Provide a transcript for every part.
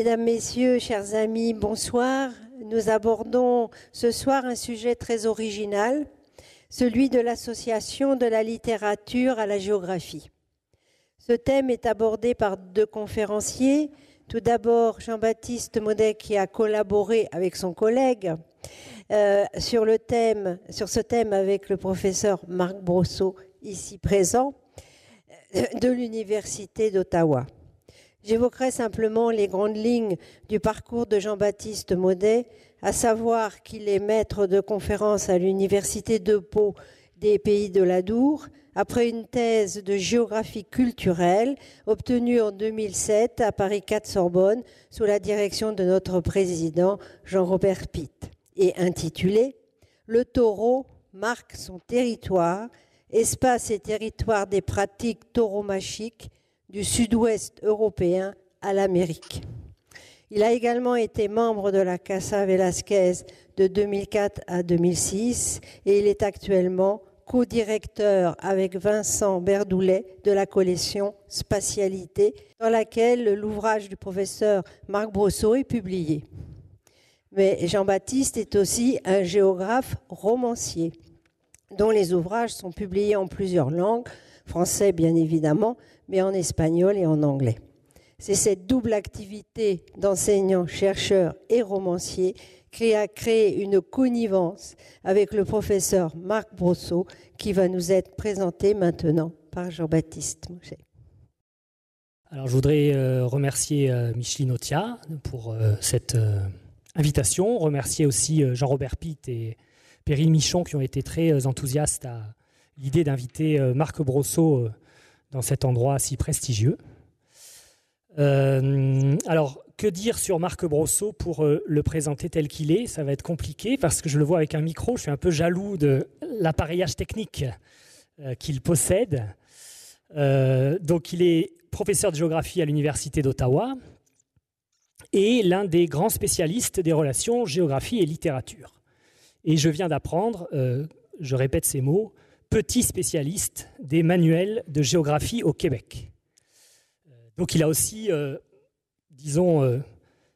Mesdames, Messieurs, chers amis, bonsoir. Nous abordons ce soir un sujet très original, celui de l'association de la littérature à la géographie. Ce thème est abordé par deux conférenciers. Tout d'abord, Jean-Baptiste Modet qui a collaboré avec son collègue euh, sur, le thème, sur ce thème avec le professeur Marc Brosseau, ici présent, euh, de l'Université d'Ottawa. J'évoquerai simplement les grandes lignes du parcours de Jean-Baptiste Modet, à savoir qu'il est maître de conférence à l'Université de Pau des Pays de l'Adour, après une thèse de géographie culturelle obtenue en 2007 à Paris 4 Sorbonne sous la direction de notre président Jean-Robert Pitt et intitulée Le taureau marque son territoire, espace et territoire des pratiques tauromachiques du sud-ouest européen à l'Amérique. Il a également été membre de la Casa Velasquez de 2004 à 2006 et il est actuellement co-directeur avec Vincent Berdoulet de la collection Spatialité, dans laquelle l'ouvrage du professeur Marc Brosseau est publié. Mais Jean-Baptiste est aussi un géographe romancier, dont les ouvrages sont publiés en plusieurs langues, français bien évidemment, mais en espagnol et en anglais. C'est cette double activité d'enseignant, chercheur et romancier qui a créé une connivence avec le professeur Marc Brosseau qui va nous être présenté maintenant par Jean-Baptiste Mouchet. Alors je voudrais euh, remercier euh, Micheline Otia pour euh, cette invitation, remercier aussi Jean-Robert Pitt et Perrine Michon qui ont été très enthousiastes à l'idée d'inviter Marc Brosseau dans cet endroit si prestigieux. Euh, alors, que dire sur Marc Brosso pour euh, le présenter tel qu'il est Ça va être compliqué parce que je le vois avec un micro, je suis un peu jaloux de l'appareillage technique euh, qu'il possède. donc, il est professeur de géographie à l'Université d'Ottawa et l'un des grands spécialistes des relations géographie et littérature. Et je viens d'apprendre, je répète ces mots, petit spécialiste des manuels de géographie au Québec. Euh, donc il a aussi, euh, disons, euh,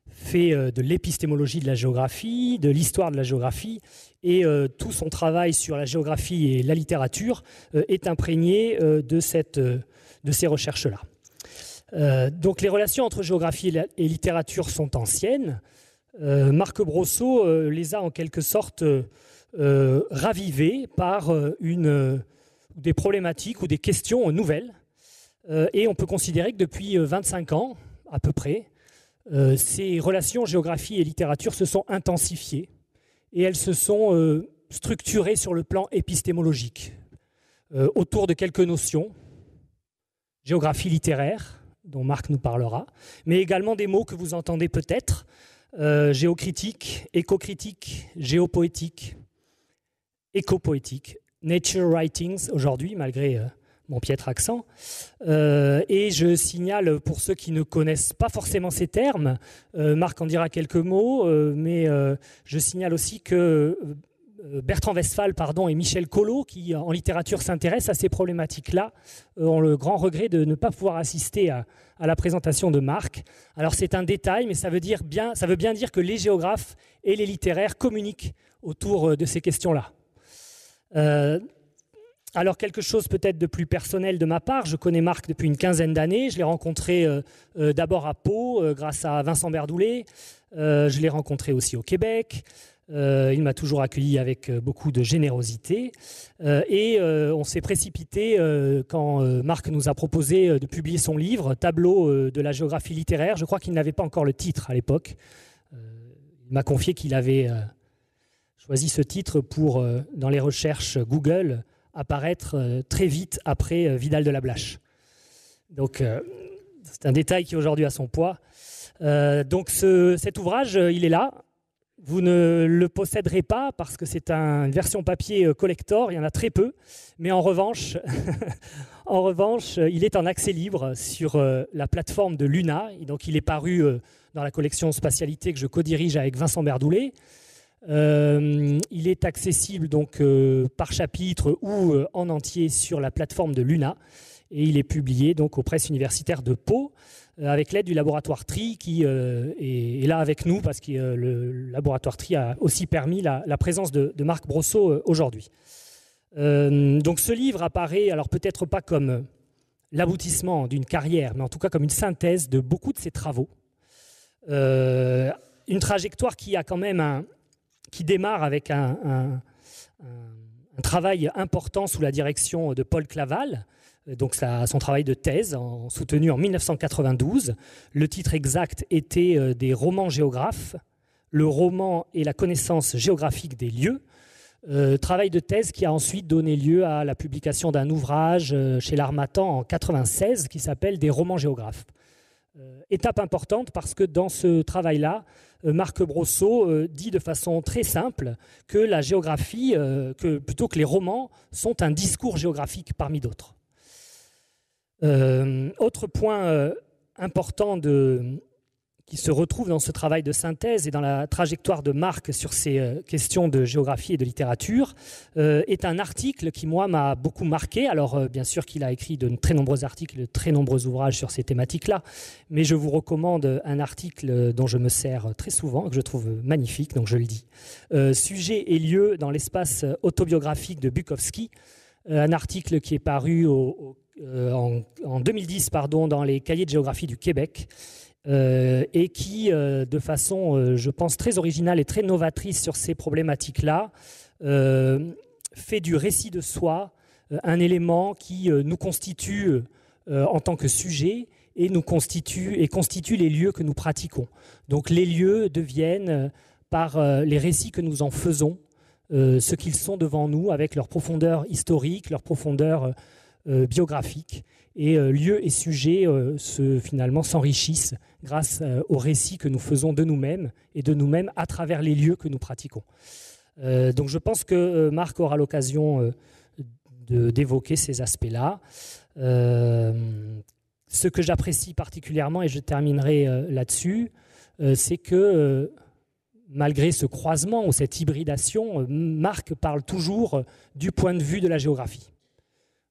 fait de l'épistémologie de la géographie, de l'histoire de la géographie, et tout son travail sur la géographie et la littérature est imprégné de, cette, de ces recherches-là. donc les relations entre géographie et, et littérature sont anciennes. Marc Brosseau les a en quelque sorte euh, ravivée par euh, une, euh, des problématiques ou des questions nouvelles. et on peut considérer que depuis 25 ans, à peu près, ces relations géographie et littérature se sont intensifiées et elles se sont structurées sur le plan épistémologique, autour de quelques notions, géographie littéraire, dont Marc nous parlera, mais également des mots que vous entendez peut-être, géocritique, écocritique, géopoétique, éco-poétique, Nature Writings aujourd'hui, malgré euh, mon piètre accent. Euh, et je signale, pour ceux qui ne connaissent pas forcément ces termes, euh, Marc en dira quelques mots, mais je signale aussi que Bertrand Westphal pardon, et Michel Collot, qui en littérature s'intéressent à ces problématiques-là, ont le grand regret de ne pas pouvoir assister à, la présentation de Marc. Alors c'est un détail, mais ça veut, dire bien, ça veut bien dire que les géographes et les littéraires communiquent autour de ces questions-là. Euh, alors quelque chose peut-être de plus personnel de ma part, je connais Marc depuis une quinzaine d'années, je l'ai rencontré euh, euh, d'abord à Pau grâce à Vincent Berdoulet, je l'ai rencontré aussi au Québec, il m'a toujours accueilli avec beaucoup de générosité et on s'est précipité quand Marc nous a proposé de publier son livre Tableau de la géographie littéraire, je crois qu'il n'avait pas encore le titre à l'époque, il m'a confié qu'il avait choisi ce titre pour, euh, dans les recherches Google, apparaître euh, très vite après euh, Vidal de la Blache. Donc, c'est un détail qui aujourd'hui a son poids. donc, cet ouvrage, il est là. Vous ne le posséderez pas parce que c'est une version papier collector, il y en a très peu, mais en revanche, en revanche, il est en accès libre sur la plateforme de Luna. donc, il est paru dans la collection Spatialité que je co-dirige avec Vincent Berdoulet. Euh, il est accessible donc euh, par chapitre ou euh, en entier sur la plateforme de Luna et il est publié donc aux presses universitaires de Pau avec l'aide du laboratoire TRI qui est, là avec nous parce que le laboratoire TRI a aussi permis la, présence de, de, Marc Brosseau aujourd'hui. donc ce livre apparaît alors peut-être pas comme l'aboutissement d'une carrière mais en tout cas comme une synthèse de beaucoup de ses travaux. une trajectoire qui a quand même un, qui démarre avec un, travail important sous la direction de Paul Claval, euh, donc son travail de thèse, soutenu en 1992. Le titre exact était euh, Des romans géographes, le roman et la connaissance géographique des lieux. Euh, travail de thèse qui a ensuite donné lieu à la publication d'un ouvrage chez l'Armatan en 96 qui s'appelle Des romans géographes. étape importante parce que dans ce travail-là, euh, Marc Brosseau euh, dit de façon très simple que la géographie, euh, que plutôt que les romans, sont un discours géographique parmi d'autres. autre point important de, qui se retrouve dans ce travail de synthèse et dans la trajectoire de Marc sur ces euh, questions de géographie et de littérature, euh, est un article qui, moi, m'a beaucoup marqué. Alors, euh, bien sûr qu'il a écrit de très nombreux articles, de très nombreux ouvrages sur ces thématiques-là, mais je vous recommande un article dont je me sers très souvent, que je trouve magnifique, donc je le dis. sujet et lieu dans l'espace autobiographique de Bukowski, un article qui est paru en, en 2010 pardon, dans les cahiers de géographie du Québec euh, et qui, euh, de façon, euh, je pense, très originale et très novatrice sur ces problématiques-là, fait du récit de soi un élément qui nous constitue en tant que sujet et nous constitue et constitue les lieux que nous pratiquons. Donc les lieux deviennent par les récits que nous en faisons, ce qu'ils sont devant nous, avec leur profondeur historique, leur profondeur euh, biographiques et euh, lieux et sujets euh, se, finalement s'enrichissent grâce aux récits que nous faisons de nous-mêmes et de nous-mêmes à travers les lieux que nous pratiquons. donc je pense que Marc aura l'occasion d'évoquer ces aspects-là. ce que j'apprécie particulièrement, et je terminerai là-dessus, c'est que malgré ce croisement ou cette hybridation, Marc parle toujours du point de vue de la géographie.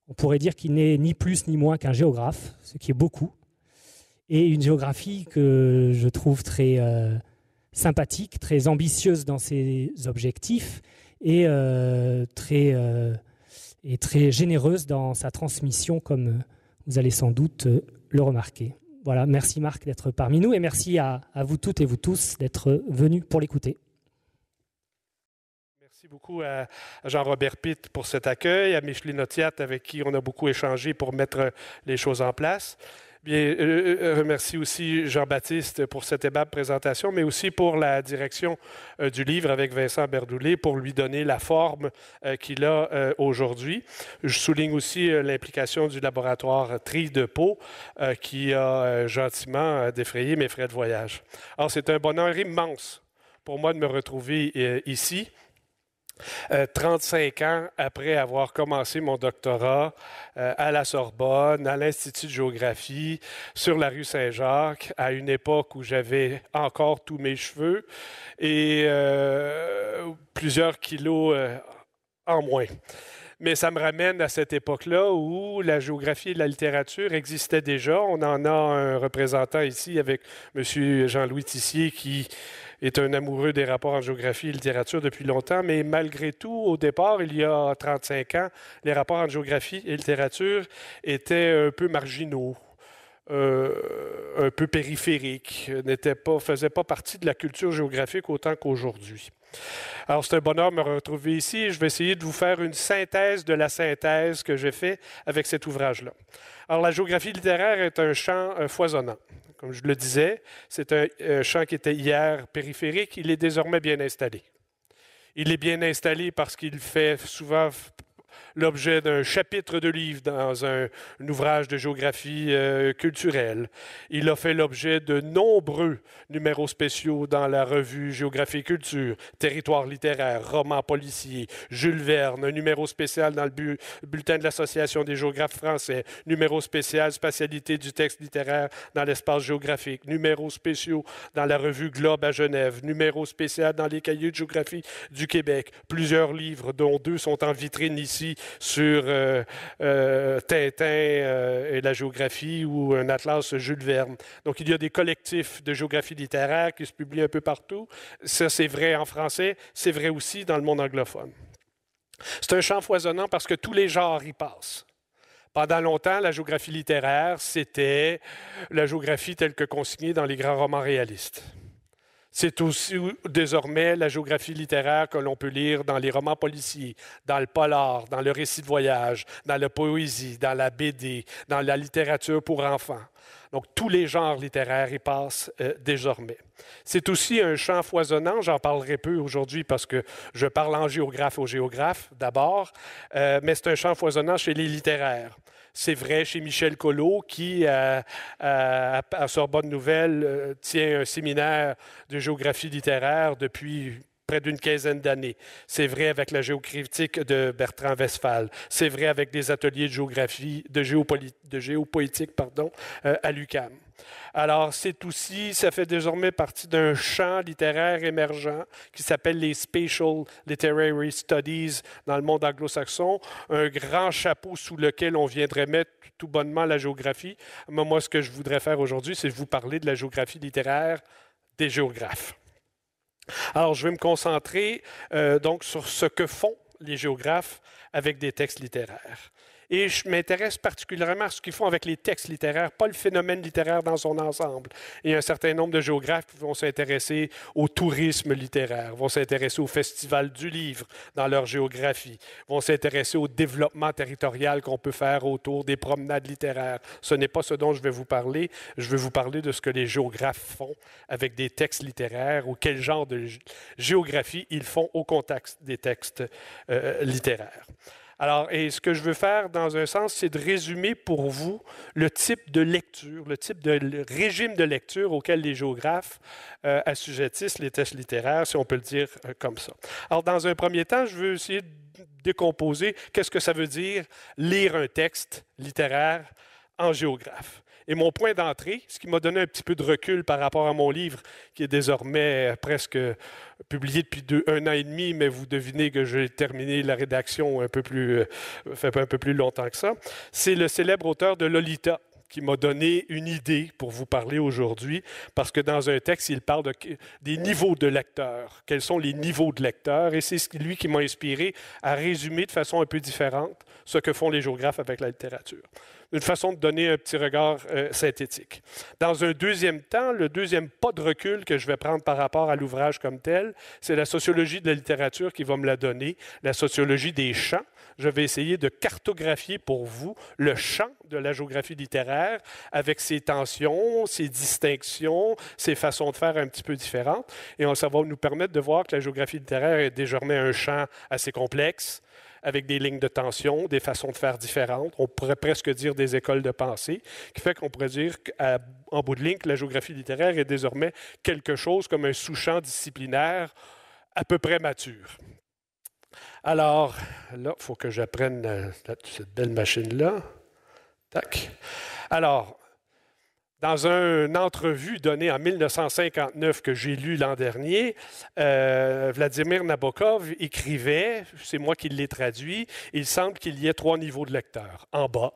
On pourrait dire qu'il n'est ni plus ni moins qu'un géographe, ce qui est beaucoup, et une géographie que je trouve très euh, sympathique, très ambitieuse dans ses objectifs et, euh, très, euh, et très généreuse dans sa transmission, comme vous allez sans doute le remarquer. Voilà, merci Marc d'être parmi nous et merci à, à vous toutes et vous tous d'être venus pour l'écouter beaucoup à Jean-Robert Pitt pour cet accueil, à Micheline Otiat, avec qui on a beaucoup échangé pour mettre les choses en place. Bien, euh, euh, remercie aussi Jean-Baptiste pour cette aimable présentation, mais aussi pour la direction euh, du livre avec Vincent Berdoulet pour lui donner la forme qu'il a aujourd'hui. Je souligne aussi l'implication du laboratoire Tri de Pau qui a gentiment défrayé mes frais de voyage. Alors, c'est un bonheur immense pour moi de me retrouver ici. 35 euh, ans après avoir commencé mon doctorat euh, à la Sorbonne, à l'Institut de géographie, sur la rue Saint-Jacques, à une époque où j'avais encore tous mes cheveux et euh, plusieurs kilos en moins. Mais ça me ramène à cette époque-là où la géographie et la littérature existaient déjà. On en a un représentant ici avec M. Jean-Louis Tissier qui est un amoureux des rapports en géographie et littérature depuis longtemps, mais malgré tout, au départ, il y a 35 ans, les rapports en géographie et littérature étaient un peu marginaux. Euh, un peu périphérique, n'était pas, faisait pas partie de la culture géographique autant qu'aujourd'hui. Alors, c'est un bonheur de me retrouver ici. Je vais essayer de vous faire une synthèse de la synthèse que j'ai fait avec cet ouvrage-là. Alors, la géographie littéraire est un champ euh, foisonnant. Comme je le disais, c'est un euh, champ qui était hier périphérique. Il est désormais bien installé. Il est bien installé parce qu'il fait souvent l'objet d'un chapitre de livre dans un, ouvrage de géographie euh, culturelle. Il a fait l'objet de nombreux numéros spéciaux dans la revue Géographie Culture, Territoire littéraire, Roman policier, Jules Verne, un numéro spécial dans le Bulletin de l'Association des géographes français, numéro spécial Spatialité du texte littéraire dans l'espace géographique, numéros spéciaux dans la revue Globe à Genève, numéro spécial dans les cahiers de géographie du Québec, plusieurs livres dont deux sont en vitrine ici sur euh, euh, Tintin euh, et la géographie ou un atlas Jules Verne. Donc, il y a des collectifs de géographie littéraire qui se publient un peu partout. Ça, c'est vrai en français, c'est vrai aussi dans le monde anglophone. C'est un champ foisonnant parce que tous les genres y passent. Pendant longtemps, la géographie littéraire, c'était la géographie telle que consignée dans les grands romans réalistes. C'est aussi désormais la géographie littéraire que l'on peut lire dans les romans policiers, dans le polar, dans le récit de voyage, dans la poésie, dans la BD, dans la littérature pour enfants. Donc, tous les genres littéraires y passent euh, désormais. C'est aussi un champ foisonnant, j'en parlerai peu aujourd'hui parce que je parle en géographe au géographe d'abord, euh, mais c'est un champ foisonnant chez les littéraires. C'est vrai chez Michel Collot, qui, euh, euh, à, à, Sorbonne Nouvelle, euh, tient un séminaire de géographie littéraire depuis près d'une quinzaine d'années. C'est vrai avec la géocritique de Bertrand Westphal. C'est vrai avec des ateliers de géographie, de, pardon, à l'UCAM. Alors, c'est aussi, ça fait désormais partie d'un champ littéraire émergent qui s'appelle les Spatial Literary Studies dans le monde anglo-saxon, un grand chapeau sous lequel on viendrait mettre tout bonnement la géographie. Mais moi, ce que je voudrais faire aujourd'hui, c'est vous parler de la géographie littéraire des géographes. Alors, je vais me concentrer euh, donc sur ce que font les géographes avec des textes littéraires et je m'intéresse particulièrement à ce qu'ils font avec les textes littéraires, pas le phénomène littéraire dans son ensemble. Et un certain nombre de géographes qui vont s'intéresser au tourisme littéraire, vont s'intéresser au festival du livre dans leur géographie, vont s'intéresser au développement territorial qu'on peut faire autour des promenades littéraires. Ce n'est pas ce dont je vais vous parler. Je vais vous parler de ce que les géographes font avec des textes littéraires ou quel genre de géographie ils font au contexte des textes euh, littéraires. Alors, et ce que je veux faire, dans un sens, c'est de résumer pour vous le type de lecture, le type de régime de lecture auquel les géographes euh, assujettissent les tests littéraires, si on peut le dire euh, comme ça. Alors, dans un premier temps, je veux essayer de décomposer qu'est-ce que ça veut dire lire un texte littéraire en géographe. Et mon point d'entrée, ce qui m'a donné un petit peu de recul par rapport à mon livre, qui est désormais euh, presque euh, publié depuis un an et demi, mais vous devinez que j'ai terminé la rédaction un peu plus, euh, fait un peu plus longtemps que ça, c'est le célèbre auteur de Lolita, qui m'a donné une idée pour vous parler aujourd'hui, parce que dans un texte, il parle de, des niveaux de lecteurs. Quels sont les niveaux de lecteurs? Et c'est lui qui m'a inspiré à résumer de façon un peu différente ce que font les géographes avec la littérature. Une façon de donner un petit regard euh, synthétique. Dans un deuxième temps, le deuxième pas de recul que je vais prendre par rapport à l'ouvrage comme tel, c'est la sociologie de la littérature qui va me la donner, la sociologie des champs je vais essayer de cartographier pour vous le champ de la géographie littéraire avec ses tensions, ses distinctions, ses façons de faire un petit peu différentes. Et on, ça va nous permettre de voir que la géographie littéraire est désormais un champ assez complexe, avec des lignes de tension, des façons de faire différentes. On pourrait presque dire des écoles de pensée, qui fait qu'on pourrait dire en bout de ligne la géographie littéraire est désormais quelque chose comme un sous-champ disciplinaire à peu près mature. Alors, là, il faut que j'apprenne euh, cette belle machine-là. Tac. Alors, dans une entrevue donnée en 1959 que j'ai lue l'an dernier, euh, Vladimir Nabokov écrivait, c'est moi qui l'ai traduit, il semble qu'il y ait trois niveaux de lecteurs. En bas,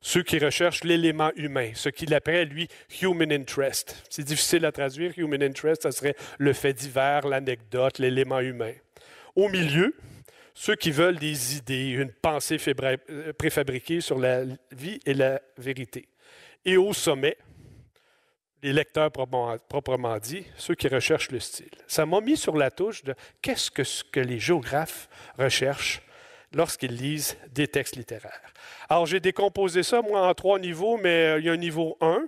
ceux qui recherchent l'élément humain, ce qu'il appelle, lui, human interest. C'est difficile à traduire, human interest, ça serait le fait divers, l'anecdote, l'élément humain. Au milieu, ceux qui veulent des idées, une pensée euh, préfabriquée sur la vie et la vérité. Et au sommet, les lecteurs proprement dit, ceux qui recherchent le style. Ça m'a mis sur la touche de qu'est-ce que, ce que les géographes recherchent lorsqu'ils lisent des textes littéraires. Alors, j'ai décomposé ça, moi, en trois niveaux, mais euh, il y a un niveau 1,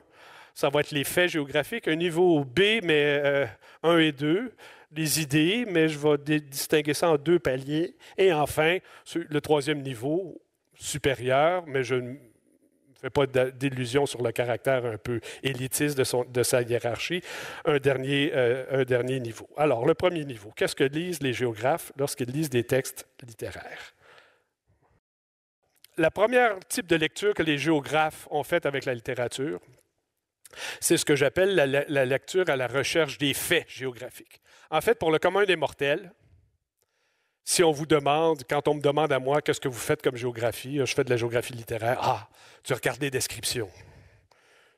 ça va être les faits géographiques, un niveau B, mais 1 euh, et 2, les idées, mais je vais distinguer ça en deux paliers. Et enfin, le troisième niveau, supérieur, mais je ne fais pas d'illusion sur le caractère un peu élitiste de, sa hiérarchie, euh, un dernier, niveau. Alors, le premier niveau, qu'est-ce que lisent les géographes lorsqu'ils lisent des textes littéraires? La première type de lecture que les géographes ont faite avec la littérature, c'est ce que j'appelle la, lecture à la recherche des faits géographiques. En fait, pour le commun des mortels, si on vous demande, quand on me demande à moi, qu'est-ce que vous faites comme géographie, je fais de la géographie littéraire. Ah, tu regardes les descriptions.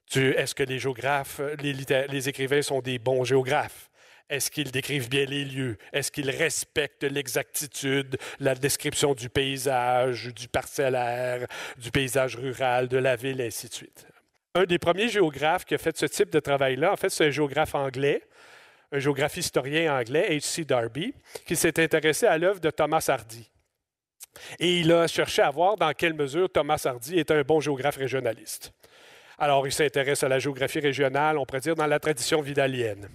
Tu, est-ce que les géographes, les, les écrivains sont des bons géographes? Est-ce qu'ils décrivent bien les lieux? Est-ce qu'ils respectent l'exactitude, la description du paysage, du parcellaire, du paysage rural, de la ville, et ainsi de suite? Un des premiers géographes qui a fait ce type de travail-là, en fait, c'est un géographe anglais un géographe historien anglais, H.C. Darby, qui s'est intéressé à l'œuvre de Thomas Hardy. Et il a cherché à voir dans quelle mesure Thomas Hardy est un bon géographe régionaliste. Alors, il s'intéresse à la géographie régionale, on pourrait dire, dans la tradition vidalienne.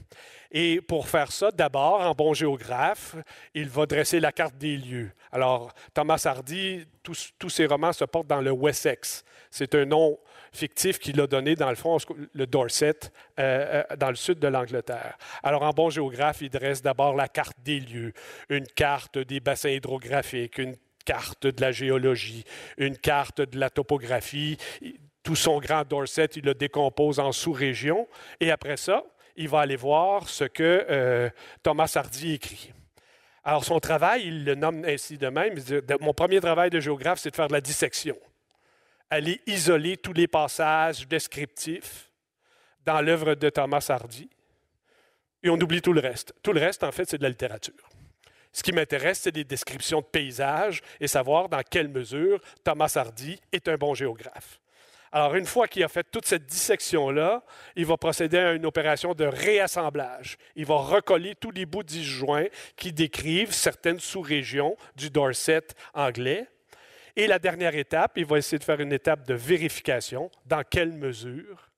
Et pour faire ça, d'abord, en bon géographe, il va dresser la carte des lieux. Alors, Thomas Hardy, tous, tous ses romans se portent dans le Wessex. C'est un nom fictif qu'il a donné, dans le fond, le Dorset, euh, euh, dans le sud de l'Angleterre. Alors, en bon géographe, il dresse d'abord la carte des lieux, une carte des bassins hydrographiques, une carte de la géologie, une carte de la topographie. Tout son grand Dorset, il le décompose en sous-régions. Et après ça, il va aller voir ce que euh, Thomas Hardy écrit. Alors, son travail, il le nomme ainsi de même. Mon premier travail de géographe, c'est de faire de la dissection aller isoler tous les passages descriptifs dans l'œuvre de Thomas Hardy. Et on oublie tout le reste. Tout le reste, en fait, c'est de la littérature. Ce qui m'intéresse, c'est les descriptions de paysages et savoir dans quelle mesure Thomas Hardy est un bon géographe. Alors, une fois qu'il a fait toute cette dissection-là, il va procéder à une opération de réassemblage. Il va recoller tous les bouts disjoints qui décrivent certaines sous-régions du Dorset anglais. Et la dernière étape, il va essayer de faire une étape de vérification. Dans quelle mesure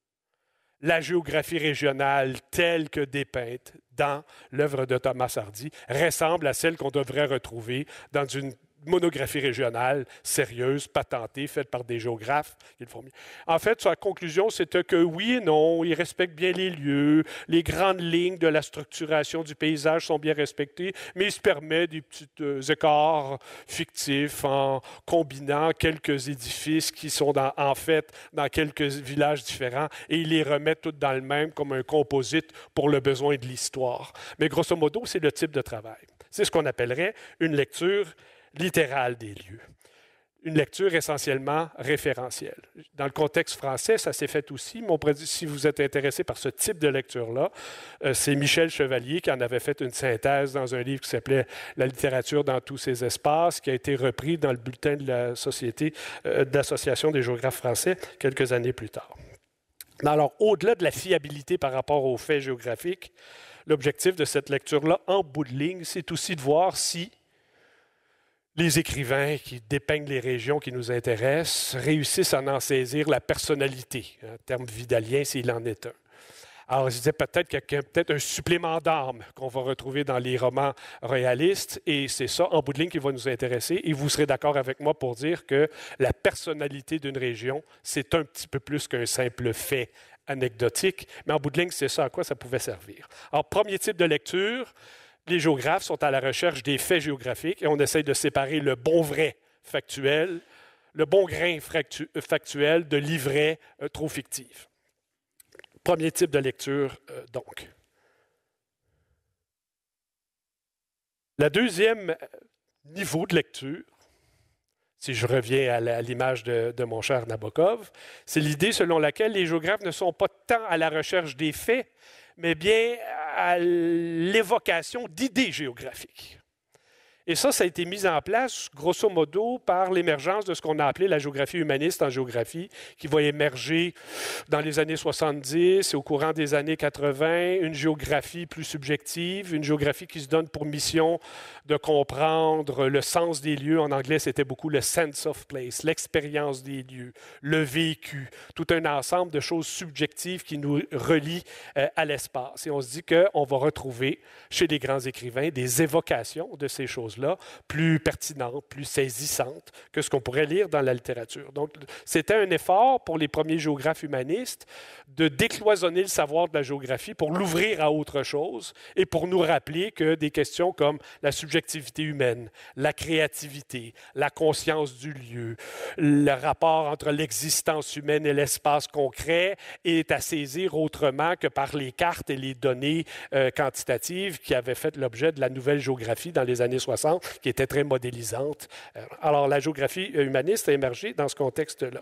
la géographie régionale telle que dépeinte dans l'œuvre de Thomas Hardy ressemble à celle qu'on devrait retrouver dans une monographie régionale sérieuse, patentée, faite par des géographes. font En fait, sa conclusion, c'était que oui et non, il respecte bien les lieux, les grandes lignes de la structuration du paysage sont bien respectées, mais il se permet des petits euh, écarts fictifs en combinant quelques édifices qui sont en fait dans quelques villages différents et il les remet toutes dans le même comme un composite pour le besoin de l'histoire. Mais grosso modo, c'est le type de travail. C'est ce qu'on appellerait une lecture littérale des lieux. Une lecture essentiellement référentielle. Dans le contexte français, ça s'est fait aussi, mais si vous êtes intéressé par ce type de lecture-là, euh, c'est Michel Chevalier qui en avait fait une synthèse dans un livre qui s'appelait La littérature dans tous ses espaces, qui a été repris dans le bulletin de la Société euh, d'association des géographes français quelques années plus tard. Alors, au-delà de la fiabilité par rapport aux faits géographiques, l'objectif de cette lecture-là, en bout de ligne, c'est aussi de voir si les écrivains qui dépeignent les régions qui nous intéressent réussissent à en saisir la personnalité, en terme vidalien s'il en est un. Alors, je disais peut-être qu'il y peut-être un supplément d'armes qu'on va retrouver dans les romans réalistes, et c'est ça, en bout de ligne, qui va nous intéresser. Et vous serez d'accord avec moi pour dire que la personnalité d'une région, c'est un petit peu plus qu'un simple fait anecdotique, mais en bout de ligne, c'est ça à quoi ça pouvait servir. Alors, premier type de lecture, les géographes sont à la recherche des faits géographiques et on essaye de séparer le bon vrai factuel, le bon grain factuel de l'ivraie euh, trop fictive. Premier type de lecture, euh, donc. Le deuxième euh, niveau de lecture, si je reviens à l'image de, de, mon cher Nabokov, c'est l'idée selon laquelle les géographes ne sont pas tant à la recherche des faits, mais bien à l'évocation d'idées géographiques. Et ça, ça a été mis en place, grosso modo, par l'émergence de ce qu'on a appelé la géographie humaniste en géographie, qui va émerger dans les années 70 et au courant des années 80, une géographie plus subjective, une géographie qui se donne pour mission de comprendre le sens des lieux. En anglais, c'était beaucoup le sense of place, l'expérience des lieux, le vécu, tout un ensemble de choses subjectives qui nous relient euh, à l'espace. Et on se dit qu'on va retrouver chez les grands écrivains des évocations de ces choses plus pertinentes, plus saisissantes que ce qu'on pourrait lire dans la littérature. Donc, c'était un effort pour les premiers géographes humanistes de décloisonner le savoir de la géographie pour l'ouvrir à autre chose et pour nous rappeler que des questions comme la subjectivité humaine, la créativité, la conscience du lieu, le rapport entre l'existence humaine et l'espace concret est à saisir autrement que par les cartes et les données euh, quantitatives qui avaient fait l'objet de la nouvelle géographie dans les années 60 qui était très modélisante. Euh, alors, la géographie humaniste a émergé dans ce contexte-là.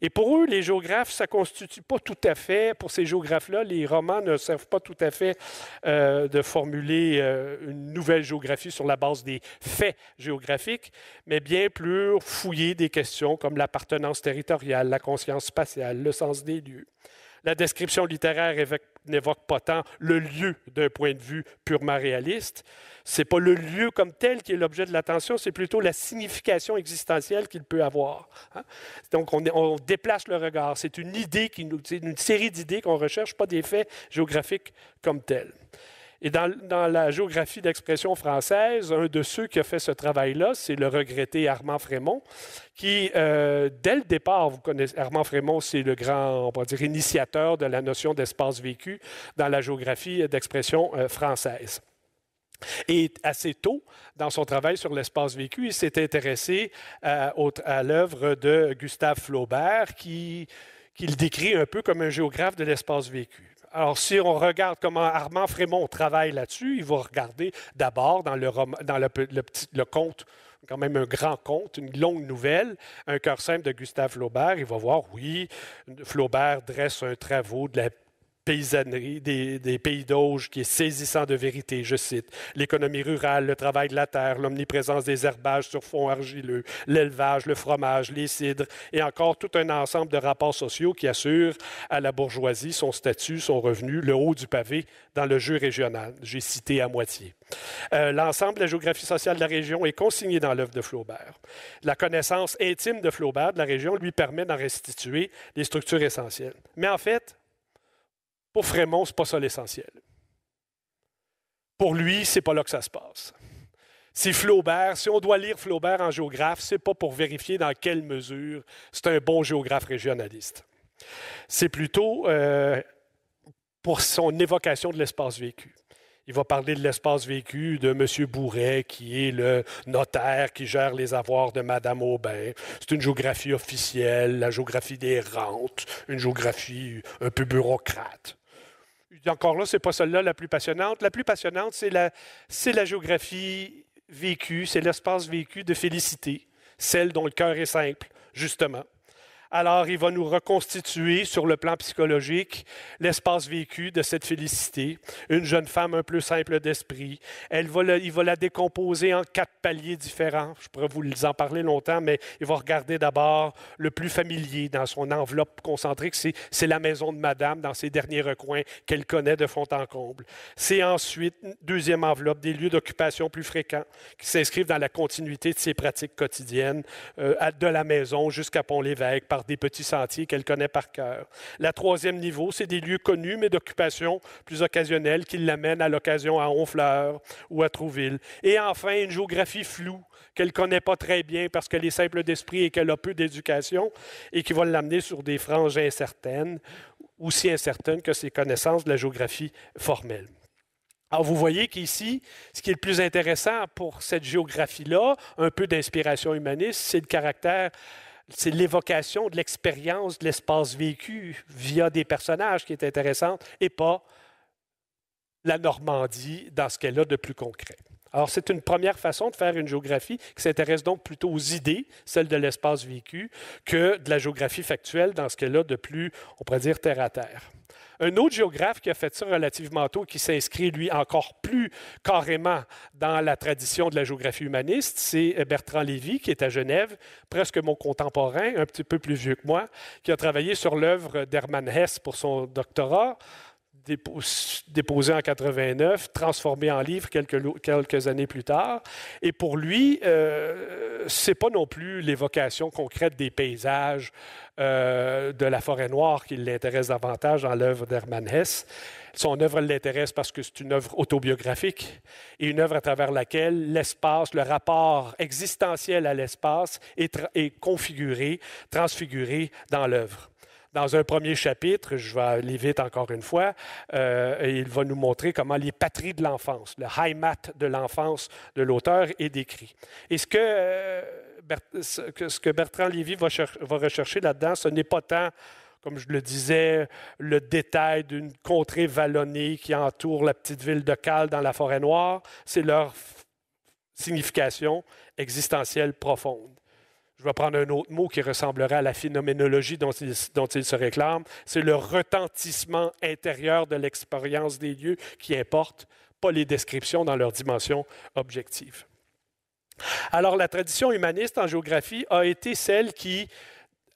Et pour eux, les géographes, ça ne constitue pas tout à fait, pour ces géographes-là, les romans ne servent pas tout à fait euh, de formuler euh, une nouvelle géographie sur la base des faits géographiques, mais bien plus fouiller des questions comme l'appartenance territoriale, la conscience spatiale, le sens des lieux. La description littéraire évoque n'évoque pas tant le lieu d'un point de vue purement réaliste. C'est pas le lieu comme tel qui est l'objet de l'attention, c'est plutôt la signification existentielle qu'il peut avoir. Hein. Donc, on, déplace le regard. C'est une idée qui une série d'idées qu'on recherche, pas des faits géographiques comme tels. Et dans, la géographie d'expression française, un de ceux qui a fait ce travail-là, c'est le regretté Armand Frémont, qui, euh, dès le départ, vous connaissez, Armand Frémont, c'est le grand, on va dire, initiateur de la notion d'espace vécu dans la géographie d'expression euh, française. Et assez tôt, dans son travail sur l'espace vécu, il s'est intéressé à, euh, à l'œuvre de Gustave Flaubert, qui qu'il décrit un peu comme un géographe de l'espace vécu alors, si on regarde comment Armand Frémont travaille là-dessus, il va regarder d'abord dans, le, dans le, petit, le conte quand même un grand conte, une longue nouvelle, Un cœur simple de Gustave Flaubert. Il va voir, oui, Flaubert dresse un travaux de la paysannerie, des, pays d'auge qui est saisissant de vérité, je cite, l'économie rurale, le travail de la terre, l'omniprésence des herbages sur fond argileux, l'élevage, le fromage, les cidres, et encore tout un ensemble de rapports sociaux qui assurent à la bourgeoisie son statut, son revenu, le haut du pavé dans le jeu régional. J'ai cité à moitié. Euh, l'ensemble de la géographie sociale de la région est consigné dans l'œuvre de Flaubert. La connaissance intime de Flaubert de la région lui permet d'en restituer les structures essentielles. Mais en fait, pour Frémont, ce n'est pas ça l'essentiel. Pour lui, c'est pas là que ça se passe. Si Flaubert, si on doit lire Flaubert en géographe, c'est pas pour vérifier dans quelle mesure c'est un bon géographe régionaliste. C'est plutôt euh, pour son évocation de l'espace vécu. Il va parler de l'espace vécu de M. Bourret, qui est le notaire qui gère les avoirs de Mme Aubin. C'est une géographie officielle, la géographie des rentes, une géographie un peu bureaucrate encore là, ce n'est pas celle-là la plus passionnante. La plus passionnante, c'est la, la géographie vécue, c'est l'espace vécu de félicité, celle dont le cœur est simple, justement alors il va nous reconstituer sur le plan psychologique l'espace vécu de cette félicité. Une jeune femme un peu simple d'esprit. il va la décomposer en quatre paliers différents. Je pourrais vous en parler longtemps, mais il va regarder d'abord le plus familier dans son enveloppe concentrique. C'est, c'est la maison de madame dans ses derniers recoins qu'elle connaît de fond en comble. C'est ensuite, deuxième enveloppe, des lieux d'occupation plus fréquents qui s'inscrivent dans la continuité de ses pratiques quotidiennes euh, de la maison jusqu'à Pont-l'Évêque par des petits sentiers qu'elle connaît par cœur. La troisième niveau, c'est des lieux connus mais d'occupation plus occasionnelle qui l'amènent à l'occasion à Honfleur ou à Trouville. Et enfin, une géographie floue qu'elle connaît pas très bien parce qu'elle est simple d'esprit et qu'elle a peu d'éducation et qui va l'amener sur des franges incertaines, aussi incertaines que ses connaissances de la géographie formelle. Alors, vous voyez qu'ici, ce qui est le plus intéressant pour cette géographie-là, un peu d'inspiration humaniste, c'est le caractère c'est l'évocation de l'expérience de l'espace vécu via des personnages qui est intéressante et pas la Normandie dans ce qu'elle a de plus concret. Alors, c'est une première façon de faire une géographie qui s'intéresse donc plutôt aux idées, celles de l'espace vécu, que de la géographie factuelle dans ce qu'elle a de plus, on pourrait dire, terre à terre. Un autre géographe qui a fait ça relativement tôt, qui s'inscrit, lui, encore plus carrément dans la tradition de la géographie humaniste, c'est euh, Bertrand Lévy, qui est à Genève, presque mon contemporain, un petit peu plus vieux que moi, qui a travaillé sur l'œuvre d'Hermann Hesse pour son doctorat, déposé en 89, transformé en livre quelques, années plus tard. Et pour lui, euh, c'est pas non plus l'évocation concrète des paysages euh, de la forêt noire qui l'intéresse davantage dans l'œuvre d'Hermann Hesse. Son œuvre l'intéresse parce que c'est une œuvre autobiographique et une œuvre à travers laquelle l'espace, le rapport existentiel à l'espace est, est configuré, transfiguré dans l'œuvre. Dans un premier chapitre, je vais aller vite encore une fois, euh, il va nous montrer comment les patries de l'enfance, le Heimat de l'enfance de l'auteur est décrit. Et ce que, euh, ce que Bertrand Lévy va, va rechercher là-dedans, ce n'est pas tant comme je le disais, le détail d'une contrée vallonnée qui entoure la petite ville de Cal dans la forêt noire, c'est leur signification existentielle profonde je vais prendre un autre mot qui ressemblerait à la phénoménologie dont il, se réclame, c'est le retentissement intérieur de l'expérience des lieux qui importe, pas les descriptions dans leur dimension objective. Alors la tradition humaniste en géographie a été celle qui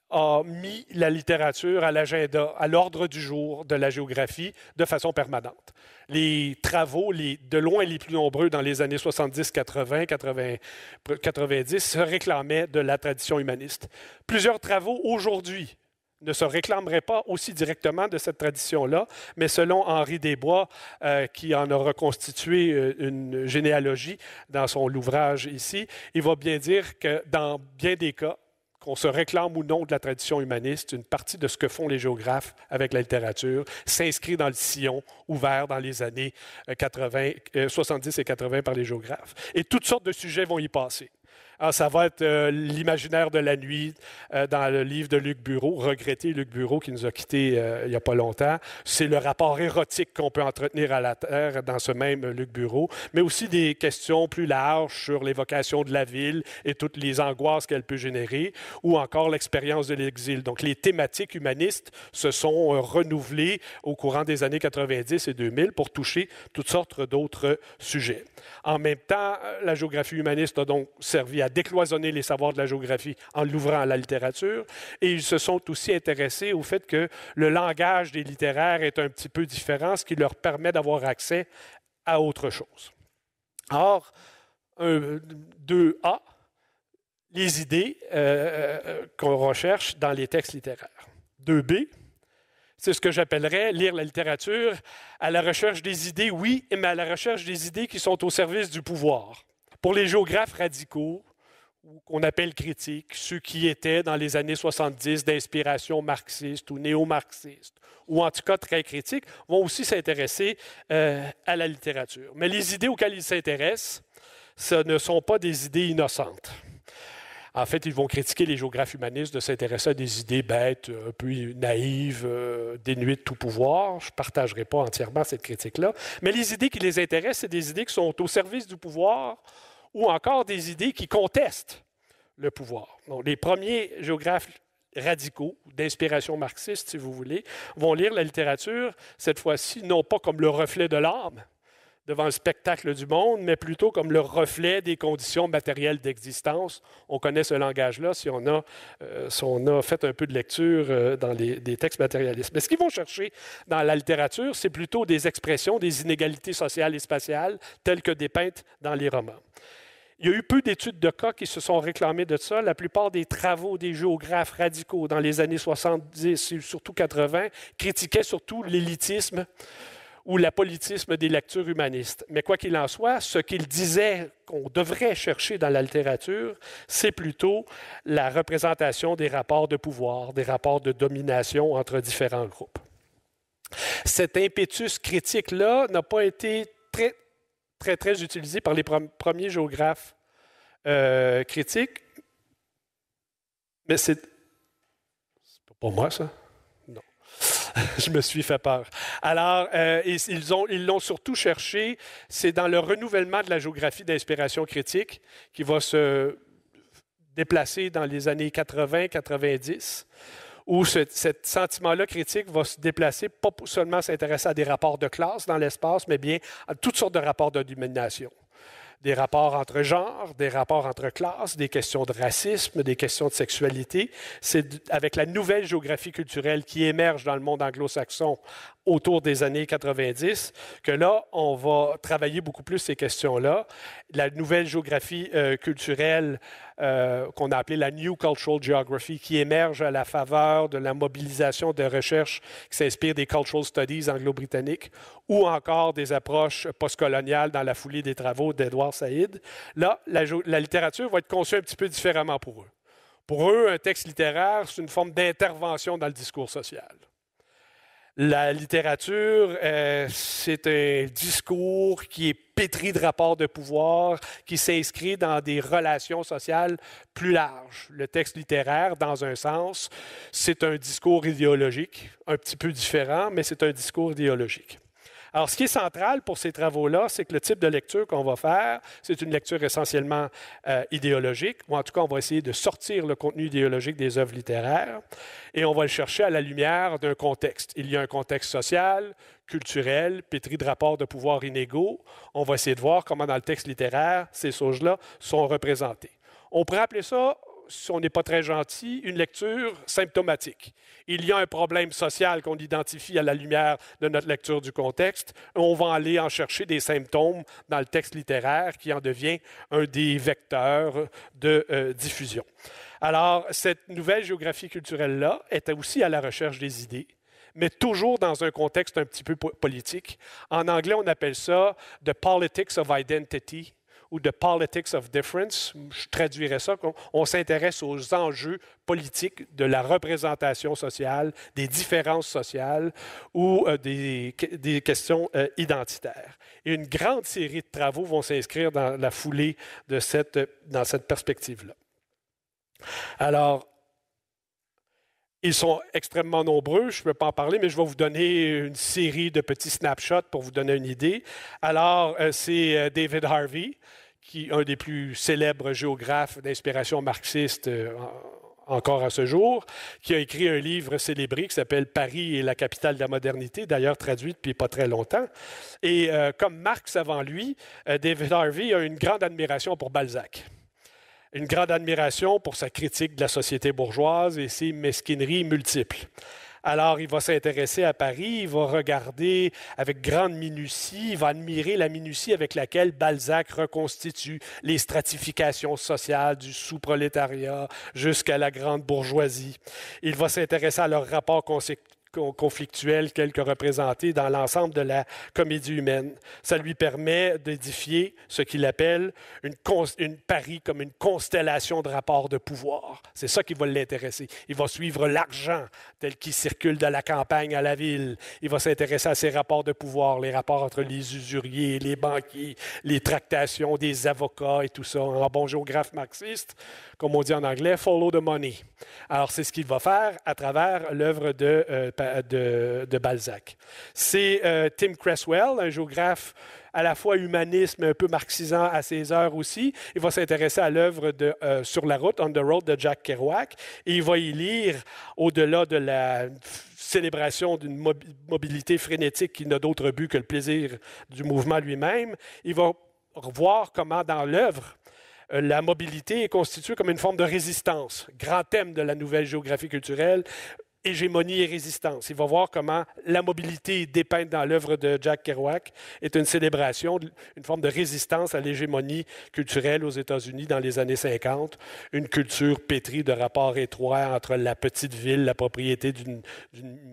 a mis la littérature à l'ordre du jour de la géographie de façon permanente. Les travaux, de loin les plus nombreux dans les années 70, 80, 90, se réclamaient de la tradition humaniste. Plusieurs travaux aujourd'hui ne se réclameraient pas aussi directement de cette tradition-là, mais selon Henri Desbois, euh, qui en a reconstitué euh, une généalogie dans son ouvrage ici, il va bien dire que dans bien des cas, qu'on se réclame ou non de la tradition humaniste, une partie de ce que font les géographes avec la littérature s'inscrit dans le sillon ouvert dans les années 70 euh, euh, et 80 par les géographes. Et toutes sortes de sujets vont y passer. Ah, ça va être euh, l'imaginaire de la nuit euh, dans le livre de Luc Bureau, regretté Luc Bureau qui nous a quittés euh, il n'y a pas longtemps. C'est le rapport érotique qu'on peut entretenir à la Terre dans ce même Luc Bureau, mais aussi des questions plus larges sur l'évocation de la ville et toutes les angoisses qu'elle peut générer, ou encore l'expérience de l'exil. Donc les thématiques humanistes se sont renouvelées au courant des années 90 et 2000 pour toucher toutes sortes d'autres sujets. En même temps, euh, la géographie humaniste a donc servi à décloisonner les savoirs de la géographie en l'ouvrant à la littérature. Et ils se sont aussi intéressés au fait que le langage des littéraires est un petit peu différent, ce qui leur permet d'avoir accès à autre chose. Or, 2A, les idées euh, euh, qu'on recherche dans les textes littéraires. 2B, c'est ce que j'appellerais lire la littérature à la recherche des idées, oui, mais à la recherche des idées qui sont au service du pouvoir. Pour les géographes radicaux, qu'on appelle critiques, ceux qui étaient dans les années 70 d'inspiration marxiste ou néo-marxiste, ou en tout cas très critiques, vont aussi s'intéresser euh, à la littérature. Mais les idées auxquelles ils s'intéressent, ce ne sont pas des idées innocentes. En fait, ils vont critiquer les géographes humanistes de s'intéresser à des idées bêtes, euh, un peu naïves, euh, dénuées de tout pouvoir. Je ne partagerai pas entièrement cette critique-là. Mais les idées qui les intéressent, c'est des idées qui sont au service du pouvoir ou encore des idées qui contestent le pouvoir. les premiers géographes radicaux, d'inspiration marxiste, si vous voulez, vont lire la littérature, cette fois-ci, non pas comme le reflet de l'âme, devant le spectacle du monde, mais plutôt comme le reflet des conditions matérielles d'existence. On connaît ce langage-là si, on a, euh, a fait un peu de lecture euh, dans les, des textes matérialistes. Mais ce qu'ils vont chercher dans la littérature, c'est plutôt des expressions des inégalités sociales et spatiales telles que dépeintes dans les romans. Il y a eu peu d'études de cas qui se sont réclamées de ça. La plupart des travaux des géographes radicaux dans les années 70 et surtout 80 critiquaient surtout l'élitisme ou politisme des lectures humanistes. Mais quoi qu'il en soit, ce qu'il disait qu'on devrait chercher dans la littérature, c'est plutôt la représentation des rapports de pouvoir, des rapports de domination entre différents groupes. Cet impétus critique-là n'a pas été très, très, très utilisé par les premiers géographes euh, critiques, mais c'est... C'est pas pour moi, ça. je me suis fait peur. Alors, euh, ils, l'ont surtout cherché, c'est dans le renouvellement de la géographie d'inspiration critique qui va se déplacer dans les années 80-90 où ce, sentiment-là critique va se déplacer, pas seulement s'intéresser à des rapports de classe dans l'espace, mais bien à toutes sortes de rapports de des rapports entre genres, des rapports entre classes, des questions de racisme, des questions de sexualité. C'est avec la nouvelle géographie culturelle qui émerge dans le monde anglo-saxon autour des années 90, que là, on va travailler beaucoup plus ces questions-là. La nouvelle géographie euh, culturelle euh, qu'on a appelée la New Cultural Geography, qui émerge à la faveur de la mobilisation de recherches qui s'inspirent des Cultural Studies anglo-britanniques ou encore des approches postcoloniales dans la foulée des travaux d'Edouard Saïd. Là, la littérature va être conçue un petit peu différemment pour eux. Pour eux, un texte littéraire, c'est une forme d'intervention dans le discours social. La littérature, euh, c'est un discours qui est pétri de rapports de pouvoir, qui s'inscrit dans des relations sociales plus larges. Le texte littéraire, dans un sens, c'est un discours idéologique, un petit peu différent, mais c'est un discours idéologique. Alors, ce qui est central pour ces travaux-là, c'est que le type de lecture qu'on va faire, c'est une lecture essentiellement euh, idéologique, ou en tout cas, on va essayer de sortir le contenu idéologique des œuvres littéraires, et on va le chercher à la lumière d'un contexte. Il y a un contexte social, culturel, pétri de rapports de pouvoir inégaux. On va essayer de voir comment, dans le texte littéraire, ces choses-là sont représentées. On pourrait appeler ça si on n'est pas très gentil, une lecture symptomatique. Il y a un problème social qu'on identifie à la lumière de notre lecture du contexte. On va aller en chercher des symptômes dans le texte littéraire qui en devient un des vecteurs de euh, diffusion. Alors, cette nouvelle géographie culturelle-là est aussi à la recherche des idées mais toujours dans un contexte un petit peu politique. En anglais, on appelle ça The Politics of Identity ou de politics of difference. Je traduirais ça comme on s'intéresse aux enjeux politiques de la représentation sociale, des différences sociales ou euh, des, questions euh, identitaires. Et une grande série de travaux vont s'inscrire dans la foulée de cette, dans cette perspective-là. Alors, ils sont extrêmement nombreux, je ne peux pas en parler, mais je vais vous donner une série de petits snapshots pour vous donner une idée. Alors, euh, c'est euh, David Harvey, qui est un des plus célèbres géographes d'inspiration marxiste euh, encore à ce jour, qui a écrit un livre célébré qui s'appelle Paris et la capitale de la modernité, d'ailleurs traduit depuis pas très longtemps. Et comme Marx avant lui, David Harvey a une grande admiration pour Balzac une grande admiration pour sa critique de la société bourgeoise et ses mesquineries multiples. Alors, il va s'intéresser à Paris, il va regarder avec grande minutie, il va admirer la minutie avec laquelle Balzac reconstitue les stratifications sociales du sous-prolétariat jusqu'à la grande bourgeoisie. Il va s'intéresser à leur rapport conséquent conflictuel quelque que dans l'ensemble de la comédie humaine. Ça lui permet d'édifier ce qu'il appelle une, une pari comme une constellation de rapports de pouvoir. C'est ça qui va l'intéresser. Il va suivre l'argent tel qu'il circule de la campagne à la ville. Il va s'intéresser à ses rapports de pouvoir, les rapports entre les usuriers, les banquiers, les tractations des avocats et tout ça. Un bon géographe marxiste, comme on dit en anglais, follow the money. Alors c'est ce qu'il va faire à travers l'œuvre de euh, de, Balzac. C'est euh, Tim Cresswell, un géographe à la fois humaniste, mais un peu marxisant à ses heures aussi. Il va s'intéresser à l'œuvre de euh, Sur la route, On the Road de Jack Kerouac, et il va y lire, au-delà de la célébration d'une mobilité frénétique qui n'a d'autre but que le plaisir du mouvement lui-même, il va revoir comment dans l'œuvre, euh, la mobilité est constituée comme une forme de résistance. Grand thème de la nouvelle géographie culturelle, hégémonie et résistance. Il va voir comment la mobilité dépeinte dans l'œuvre de Jack Kerouac est une célébration, une forme de résistance à l'hégémonie culturelle aux États-Unis dans les années 50, une culture pétrie de rapports étroits entre la petite ville, la propriété d'une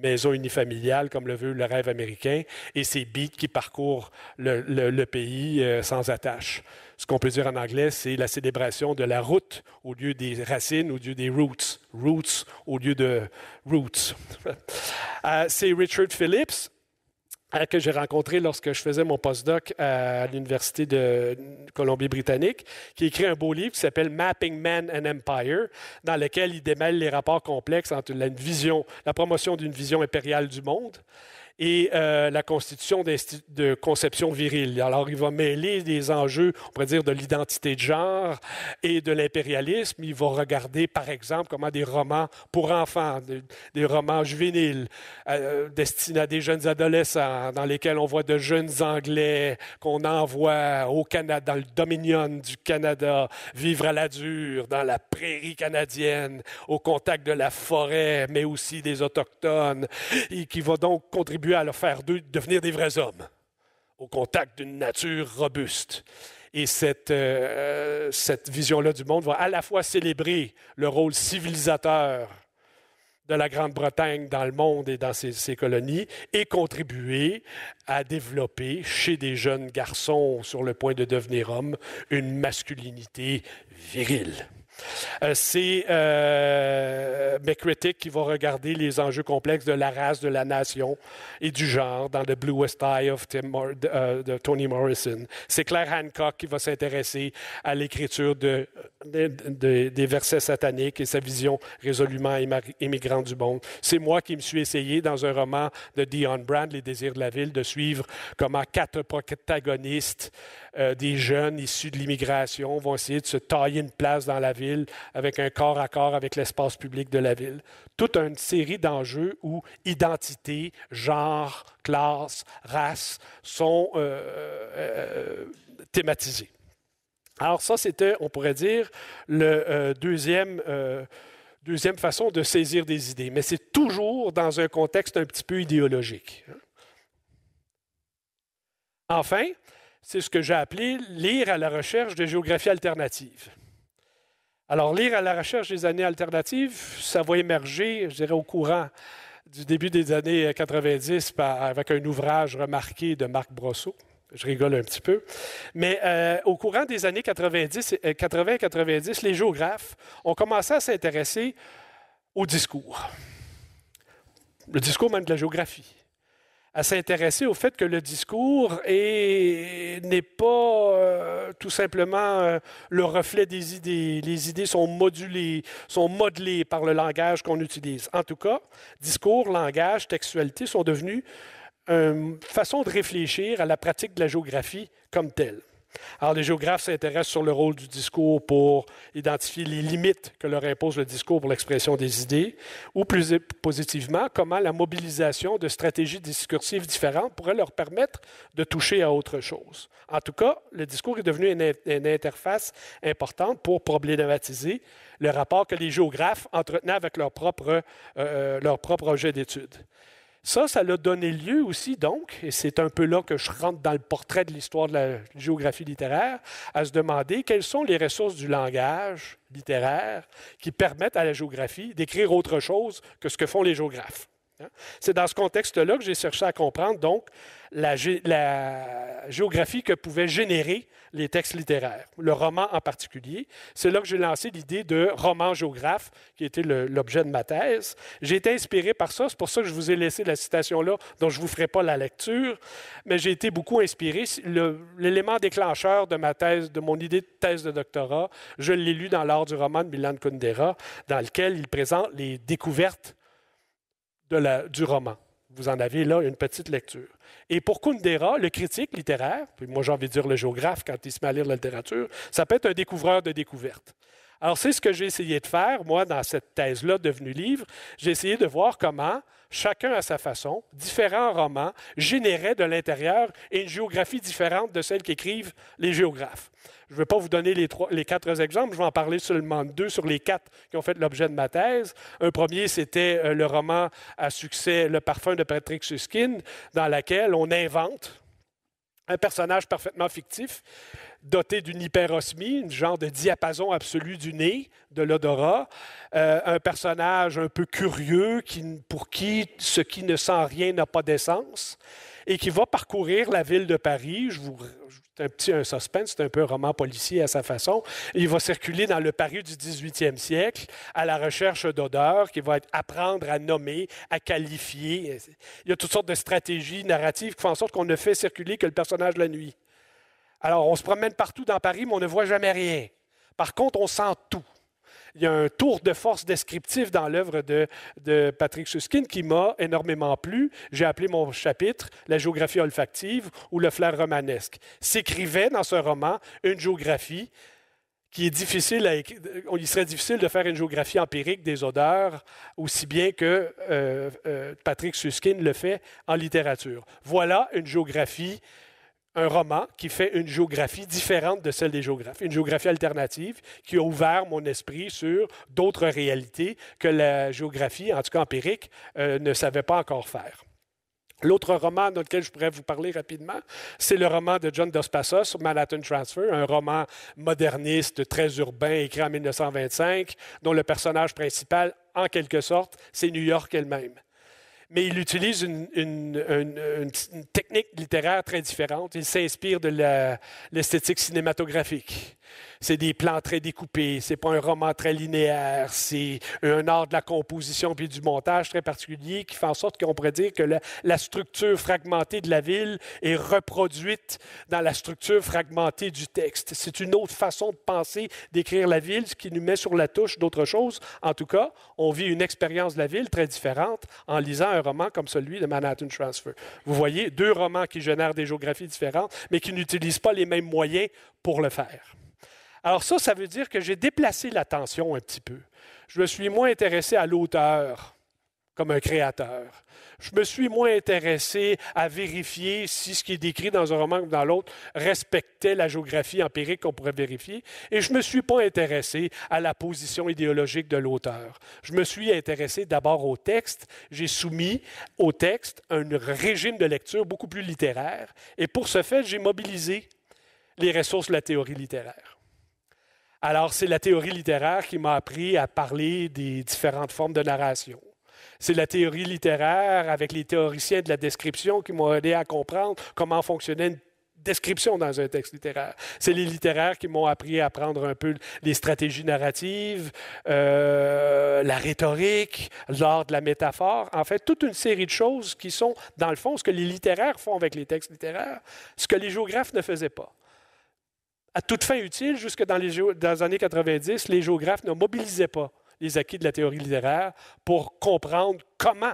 maison unifamiliale, comme le veut le rêve américain, et ces beats qui parcourent le, pays euh, sans attache ce qu'on peut dire en anglais, c'est la célébration de la route au lieu des racines, au lieu des roots. Roots au lieu de roots. Euh, c'est Richard Phillips euh, que j'ai rencontré lorsque je faisais mon postdoc euh, à l'Université de Colombie-Britannique, qui écrit un beau livre qui s'appelle Mapping Man and Empire, dans lequel il démêle les rapports complexes entre vision, la promotion d'une vision impériale du monde et euh, la constitution de conception virile. Alors, il va mêler des enjeux, on pourrait dire, de l'identité de genre et de l'impérialisme. Il va regarder, par exemple, comment des romans pour enfants, des, romans juvéniles euh, destinés à des jeunes adolescents, dans lesquels on voit de jeunes Anglais qu'on envoie au Canada, dans le Dominion du Canada, vivre à la dure, dans la prairie canadienne, au contact de la forêt, mais aussi des Autochtones, et qui va donc contribuer à leur faire devenir des vrais hommes, au contact d'une nature robuste. Et euh, euh, cette, vision-là du monde va à la fois célébrer le rôle civilisateur de la Grande-Bretagne dans le monde et dans ses, colonies et contribuer à développer chez des jeunes garçons sur le point de devenir hommes une masculinité virile. Euh, c'est euh, mes critiques qui va regarder les enjeux complexes de la race, de la nation et du genre dans The Bluest Eye of euh, de, Toni Morrison. C'est Claire Hancock qui va s'intéresser à l'écriture de, des versets sataniques et sa vision résolument immigrante du monde. C'est moi qui me suis essayé dans un roman de Dion Brand, Les désirs de la ville, de suivre comment quatre protagonistes, des jeunes issus de l'immigration, vont essayer de se tailler une place dans la ville avec un corps à corps avec l'espace public de la ville. Toute une série d'enjeux où identité, genre, classe, race sont euh, euh, thématisés. Alors ça, c'était, on pourrait dire, la euh, deuxième deuxième façon de saisir des idées, mais c'est toujours dans un contexte un petit peu idéologique. Hein. Enfin, c'est ce que j'ai appelé lire à la recherche de géographie alternative. Alors, lire à la recherche des années alternatives, ça va émerger, je dirais, au courant du début des années 90 euh, avec un ouvrage remarqué de Marc Brosseau. Je rigole un petit peu. Mais euh, au courant des années 90, 80-90, euh, les géographes ont commencé à s'intéresser au discours. Le discours même de la géographie à s'intéresser au fait que le discours n'est pas euh, tout simplement euh, le reflet des idées. Les idées sont modulées, sont modelées par le langage qu'on utilise. En tout cas, discours, langage, textualité sont devenus une façon de réfléchir à la pratique de la géographie comme telle. Alors, les géographes s'intéressent sur le rôle du discours pour identifier les limites que leur impose le discours pour l'expression des idées, ou plus positivement, comment la mobilisation de stratégies discursives différentes pourrait leur permettre de toucher à autre chose. En tout cas, le discours est devenu une, interface importante pour problématiser le rapport que les géographes entretenaient avec leur propre, euh, euh, leur propre objet d'étude. Ça, ça l'a donné lieu aussi, donc, et c'est un peu là que je rentre dans le portrait de l'histoire de la géographie littéraire, à se demander quelles sont les ressources du langage littéraire qui permettent à la géographie d'écrire autre chose que ce que font les géographes. Hein? C'est dans ce contexte-là que j'ai cherché à comprendre donc la, géographie que pouvaient générer les textes littéraires, le roman en particulier. C'est là que j'ai lancé l'idée de roman géographe, qui était l'objet de ma thèse. J'ai été inspiré par ça, c'est pour ça que je vous ai laissé la citation là, dont je ne vous ferai pas la lecture, mais j'ai été beaucoup inspiré. L'élément déclencheur de ma thèse, de mon idée de thèse de doctorat, je l'ai lu dans l'art du roman de Milan Kundera, dans lequel il présente les découvertes du roman. Vous en avez là une petite lecture. Et pour Kundera, le critique littéraire, puis moi j'ai envie de dire le géographe quand il se met à lire la littérature, ça peut être un découvreur de découvertes. Alors c'est ce que j'ai essayé de faire, moi, dans cette thèse-là devenue livre. J'ai essayé de voir comment, chacun à sa façon, différents romans généraient de l'intérieur une géographie différente de celle qu'écrivent les géographes. Je ne vais pas vous donner les, quatre exemples, je vais en parler seulement deux sur les quatre qui ont fait l'objet de ma thèse. Un premier, c'était euh, le roman à succès Le parfum de Patrick Suskin, dans lequel on invente un personnage parfaitement fictif, doté d'une hyperosmie, un genre de diapason absolu du nez, de l'odorat, euh, un personnage un peu curieux pour qui ce qui ne sent rien n'a pas d'essence et qui va parcourir la ville de Paris. Je vous un petit un suspense, c'est un peu un roman policier à sa façon. Il va circuler dans le Paris du 18e siècle à la recherche d'odeurs, qui va apprendre à nommer, à qualifier. Il y a toutes sortes de stratégies narratives qui font en sorte qu'on ne fait circuler que le personnage de la nuit. Alors, on se promène partout dans Paris, mais on ne voit jamais rien. Par contre, on sent tout il y a un tour de force descriptif dans l'œuvre de, Patrick Suskin qui m'a énormément plu. J'ai appelé mon chapitre La géographie olfactive ou le flair romanesque. S'écrivait dans ce roman une géographie qui est difficile à euh, Il serait difficile de faire une géographie empirique des odeurs aussi bien que euh, euh, Patrick Suskin le fait en littérature. Voilà une géographie un roman qui fait une géographie différente de celle des géographes, une géographie alternative qui a ouvert mon esprit sur d'autres réalités que la géographie, en tout cas empirique, euh, ne savait pas encore faire. L'autre roman dans lequel je pourrais vous parler rapidement, c'est le roman de John Dos Passos, Manhattan Transfer, un roman moderniste, très urbain, écrit en 1925, dont le personnage principal, en quelque sorte, c'est New York elle-même mais il utilise une, technique littéraire très différente. Il s'inspire de l'esthétique cinématographique. C'est des plans très découpés, c'est pas un roman très linéaire, c'est un art de la composition puis du montage très particulier qui fait en sorte qu'on pourrait dire que la, structure fragmentée de la ville est reproduite dans la structure fragmentée du texte. C'est une autre façon de penser, d'écrire la ville, ce qui nous met sur la touche d'autre chose. En tout cas, on vit une expérience de la ville très différente en lisant un roman comme celui de Manhattan Transfer. Vous voyez, deux romans qui génèrent des géographies différentes, mais qui n'utilisent pas les mêmes moyens pour le faire. Alors ça, ça veut dire que j'ai déplacé l'attention un petit peu. Je me suis moins intéressé à l'auteur comme un créateur. Je me suis moins intéressé à vérifier si ce qui est décrit dans un roman ou dans l'autre respectait la géographie empirique qu'on pourrait vérifier. Et je ne me suis pas intéressé à la position idéologique de l'auteur. Je me suis intéressé d'abord au texte. J'ai soumis au texte un régime de lecture beaucoup plus littéraire. Et pour ce fait, j'ai mobilisé les ressources de la théorie littéraire. Alors, c'est la théorie littéraire qui m'a appris à parler des différentes formes de narration. C'est la théorie littéraire avec les théoriciens de la description qui m'ont aidé à comprendre comment fonctionnait une description dans un texte littéraire. C'est les littéraires qui m'ont appris à prendre un peu les stratégies narratives, euh, la rhétorique, l'art de la métaphore, en fait, toute une série de choses qui sont, dans le fond, ce que les littéraires font avec les textes littéraires, ce que les géographes ne faisaient pas. À toute fin utile, jusque dans les, années 90, les géographes ne mobilisaient pas les acquis de la théorie littéraire pour comprendre comment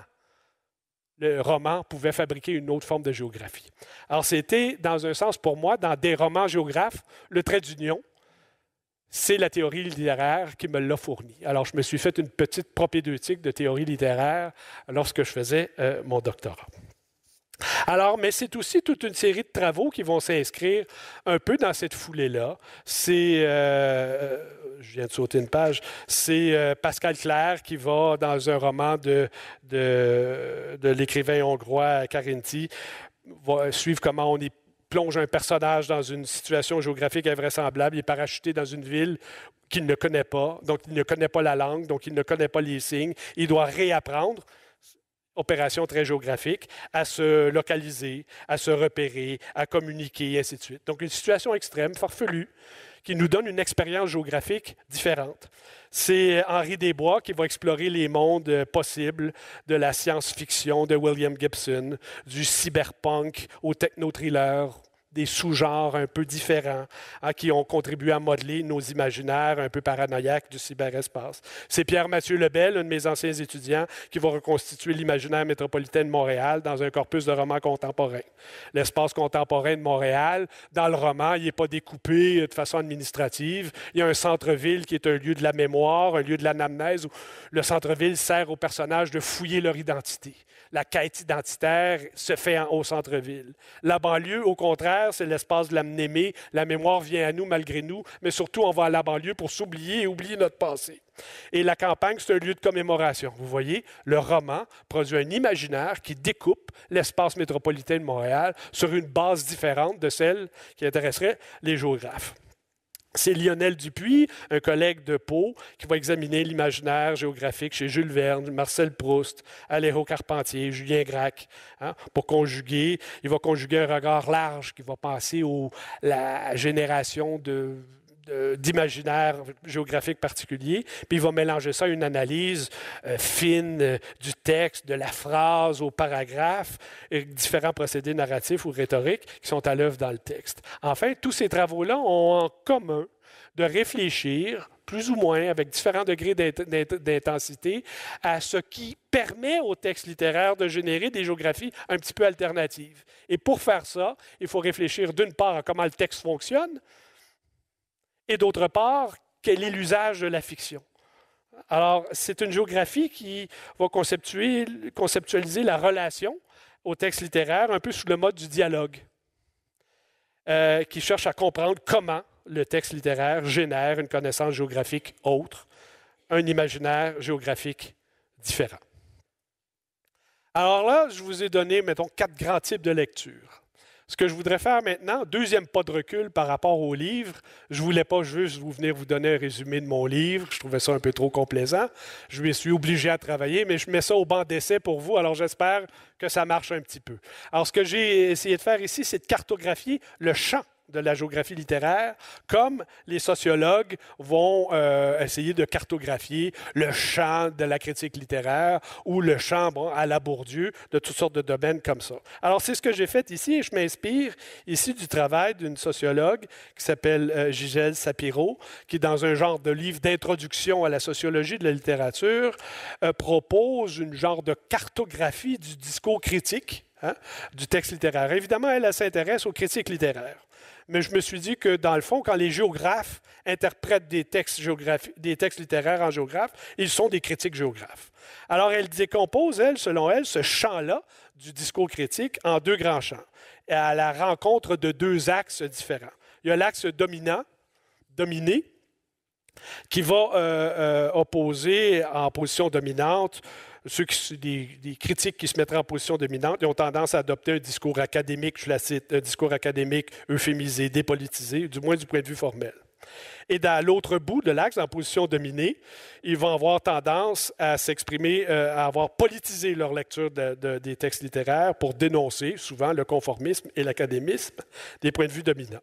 le roman pouvait fabriquer une autre forme de géographie. Alors c'était, dans un sens pour moi, dans des romans géographes, le trait d'union. C'est la théorie littéraire qui me l'a fourni. Alors je me suis fait une petite propédeutique de théorie littéraire lorsque je faisais euh, mon doctorat. Alors, mais c'est aussi toute une série de travaux qui vont s'inscrire un peu dans cette foulée-là. C'est, euh, euh, je viens de sauter une page, c'est euh, Pascal claire qui va, dans un roman de, de, l'écrivain hongrois Karinti, va suivre comment on y plonge un personnage dans une situation géographique invraisemblable, il est parachuté dans une ville qu'il ne connaît pas, donc il ne connaît pas la langue, donc il ne connaît pas les signes, il doit réapprendre opération très géographique, à se localiser, à se repérer, à communiquer, et ainsi de suite. Donc une situation extrême, farfelue, qui nous donne une expérience géographique différente. C'est Henri Desbois qui va explorer les mondes possibles de la science-fiction de William Gibson, du cyberpunk au techno-thriller, des sous-genres un peu différents à hein, qui ont contribué à modeler nos imaginaires un peu paranoïaques du cyberespace. C'est Pierre-Mathieu Lebel, un de mes anciens étudiants, qui va reconstituer l'imaginaire métropolitain de Montréal dans un corpus de romans contemporains. L'espace contemporain de Montréal, dans le roman, il n'est pas découpé euh, de façon administrative. Il y a un centre-ville qui est un lieu de la mémoire, un lieu de l'anamnèse où le centre-ville sert aux personnages de fouiller leur identité. La quête identitaire se fait en, au centre-ville. La banlieue, au contraire, c'est l'espace de l'amnémée. La mémoire vient à nous malgré nous, mais surtout, on va à la banlieue pour s'oublier et oublier notre pensée. Et la campagne, c'est un lieu de commémoration. Vous voyez, le roman produit un imaginaire qui découpe l'espace métropolitain de Montréal sur une base différente de celle qui intéresserait les géographes. C'est Lionel Dupuis, un collègue de Pau, qui va examiner l'imaginaire géographique chez Jules Verne, Marcel Proust, Aléro Carpentier, Julien Gracq. Hein, pour conjuguer, il va conjuguer un regard large qui va penser aux, la génération de d'imaginaire géographique particulier, puis il va mélanger ça à une analyse euh, fine euh, du texte, de la phrase au paragraphe, et différents procédés narratifs ou rhétoriques qui sont à l'œuvre dans le texte. Enfin, tous ces travaux-là ont en commun de réfléchir, plus ou moins, avec différents degrés d'intensité, à ce qui permet au texte littéraire de générer des géographies un petit peu alternatives. Et pour faire ça, il faut réfléchir d'une part à comment le texte fonctionne, et d'autre part, quel est l'usage de la fiction. Alors, c'est une géographie qui va conceptualiser la relation au texte littéraire, un peu sous le mode du dialogue, euh, qui cherche à comprendre comment le texte littéraire génère une connaissance géographique autre, un imaginaire géographique différent. Alors là, je vous ai donné, mettons, quatre grands types de lecture. Ce que je voudrais faire maintenant, deuxième pas de recul par rapport au livre, je ne voulais pas juste vous venir vous donner un résumé de mon livre, je trouvais ça un peu trop complaisant. Je me suis obligé à travailler, mais je mets ça au banc d'essai pour vous, alors j'espère que ça marche un petit peu. Alors ce que j'ai essayé de faire ici, c'est de cartographier le champ de la géographie littéraire, comme les sociologues vont euh, essayer de cartographier le champ de la critique littéraire ou le champ à la Bourdieu de toutes sortes de domaines comme ça. Alors, c'est ce que j'ai fait ici et je m'inspire ici du travail d'une sociologue qui s'appelle euh, Gisèle Sapiro, qui, dans un genre de livre d'introduction à la sociologie de la littérature, euh, propose une genre de cartographie du discours critique hein, du texte littéraire. Évidemment, elle s'intéresse aux critiques littéraires mais je me suis dit que dans le fond, quand les géographes interprètent des textes, des textes littéraires en géographe, ils sont des critiques géographes. Alors, elle décompose, elle, selon elle, ce champ-là du discours critique en deux grands champs, à la rencontre de deux axes différents. Il y a l'axe dominant, dominé, qui va euh, euh, opposer en position dominante ceux qui, des, des, critiques qui se mettraient en position dominante, ils ont tendance à adopter un discours académique, je la cite, un discours académique euphémisé, dépolitisé, du moins du point de vue formel. Et dans l'autre bout de l'axe, en position dominée, ils vont avoir tendance à s'exprimer, euh, à avoir politisé leur lecture des textes littéraires pour dénoncer souvent le conformisme et l'académisme des points de vue dominants.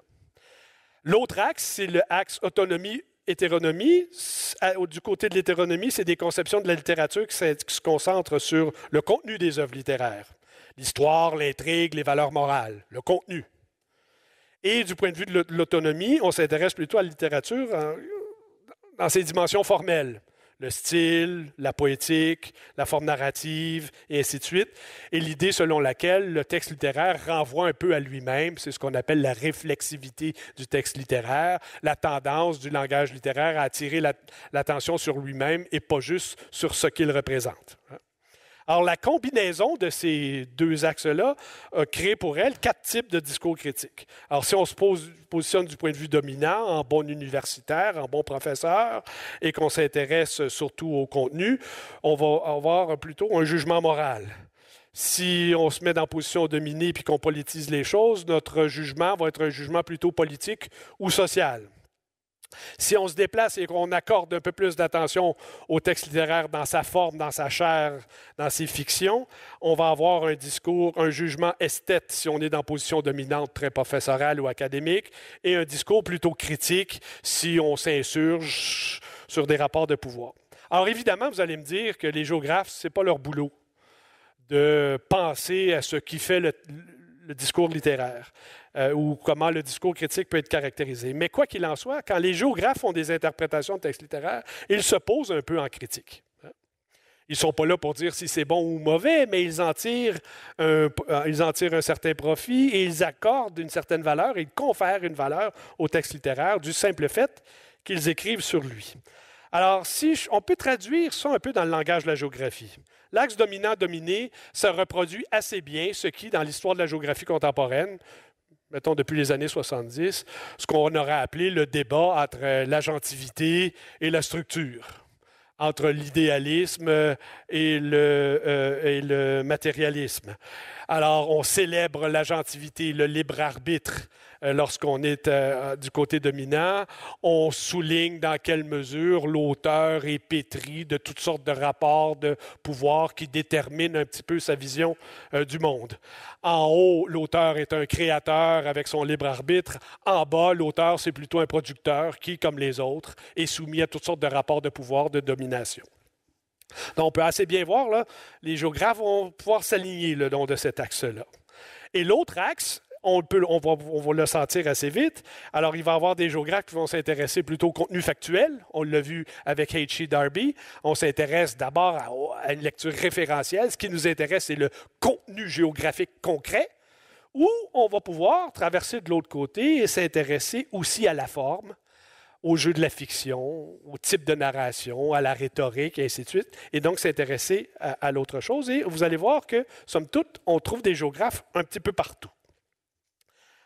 L'autre axe, c'est le axe autonomie hétéronomie, du côté de l'hétéronomie, c'est des conceptions de la littérature qui se concentrent sur le contenu des œuvres littéraires. L'histoire, l'intrigue, les valeurs morales, le contenu. Et du point de vue de l'autonomie, on s'intéresse plutôt à la littérature dans ses dimensions formelles le style, la poétique, la forme narrative, et ainsi de suite. Et l'idée selon laquelle le texte littéraire renvoie un peu à lui-même, c'est ce qu'on appelle la réflexivité du texte littéraire, la tendance du langage littéraire à attirer l'attention sur lui-même et pas juste sur ce qu'il représente. Alors, la combinaison de ces deux axes-là a créé pour elle quatre types de discours critiques. Alors, si on se pose, positionne du point de vue dominant, en bon universitaire, en bon professeur, et qu'on s'intéresse surtout au contenu, on va avoir plutôt un jugement moral si on se met dans position dominée puis qu'on politise les choses, notre jugement va être un jugement plutôt politique ou social. Si on se déplace et qu'on accorde un peu plus d'attention au texte littéraire dans sa forme, dans sa chair, dans ses fictions, on va avoir un discours, un jugement esthète si on est dans position dominante, très professorale ou académique, et un discours plutôt critique si on s'insurge sur des rapports de pouvoir. Alors évidemment, vous allez me dire que les géographes, ce n'est pas leur boulot de penser à ce qui fait le, le discours littéraire euh, ou comment le discours critique peut être caractérisé. Mais quoi qu'il en soit, quand les géographes ont des interprétations de textes littéraires, ils se posent un peu en critique. Hein. Ils ne sont pas là pour dire si c'est bon ou mauvais, mais ils en, tirent euh, ils en tirent un certain profit et ils accordent une certaine valeur, ils confèrent une valeur au texte littéraire du simple fait qu'ils écrivent sur lui. Alors, si on peut traduire ça un peu dans le langage de la géographie. L'axe dominant-dominé se reproduit assez bien, ce qui, dans l'histoire de la géographie contemporaine, mettons depuis les années 70, ce qu'on aurait appelé le débat entre euh, l'agentivité et la structure, entre l'idéalisme euh, et, euh, et le, matérialisme. Alors, on célèbre l'agentivité, le libre arbitre, euh, lorsqu'on est euh, euh, du côté dominant. On souligne dans quelle mesure l'auteur est pétri de toutes sortes de rapports de pouvoir qui déterminent un petit peu sa vision du monde. En haut, l'auteur est un créateur avec son libre arbitre. En bas, l'auteur, c'est plutôt un producteur qui, comme les autres, est soumis à toutes sortes de rapports de pouvoir, de domination. Donc, on peut assez bien voir, là, les géographes vont pouvoir s'aligner le long de cet axe-là. Et l'autre axe, on, peut, on, va, le sentir assez vite. Alors, il va y avoir des géographes qui vont s'intéresser plutôt au contenu factuel. On l'a vu avec H.E. Darby. On s'intéresse d'abord à, une lecture référentielle. Ce qui nous intéresse, c'est le contenu géographique concret. Ou on va pouvoir traverser de l'autre côté et s'intéresser aussi à la forme, au jeu de la fiction, au type de narration, à la rhétorique, et ainsi de suite, et donc s'intéresser à l'autre chose. Et vous allez voir que, somme toute, on trouve des géographes un petit peu partout.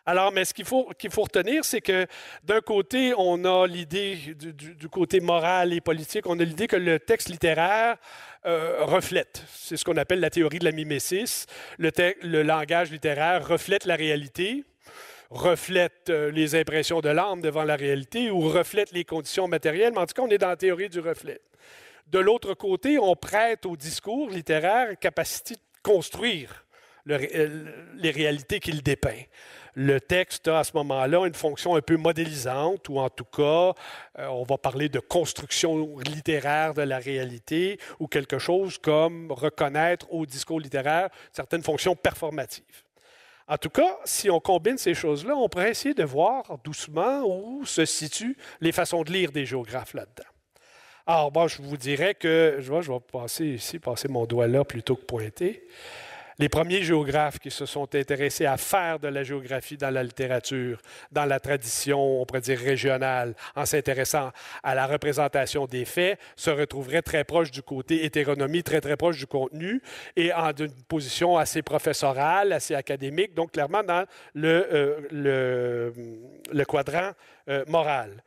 Alors, mais ce qu'il faut, retenir, c'est que d'un côté, on a l'idée du, côté moral et politique, on a l'idée que le texte littéraire euh, reflète. C'est ce qu'on appelle la théorie de la mimésis. Le, le langage littéraire reflète la réalité reflète euh, les impressions de l'âme devant la réalité ou reflète les conditions matérielles, mais en tout cas, on est dans la théorie du reflet. De l'autre côté, on prête au discours littéraire capacité de construire euh, les réalités qu'il dépeint le texte a à ce moment-là une fonction un peu modélisante, ou en tout cas, euh, on va parler de construction littéraire de la réalité, ou quelque chose comme reconnaître au discours littéraire certaines fonctions performatives. En tout cas, si on combine ces choses-là, on pourrait essayer de voir doucement où se situent les façons de lire des géographes là-dedans. Alors, je vous dirais que, je, vois, je vais passer ici, passer mon doigt là plutôt que pointer. Les premiers géographes qui se sont intéressés à faire de la géographie dans la littérature, dans la tradition, on pourrait dire régionale, en s'intéressant à la représentation des faits, se retrouveraient très proches du côté hétéronomie, très très proches du contenu et en une position assez professorale, assez académique, donc clairement dans le, euh, le, quadrant euh, moral.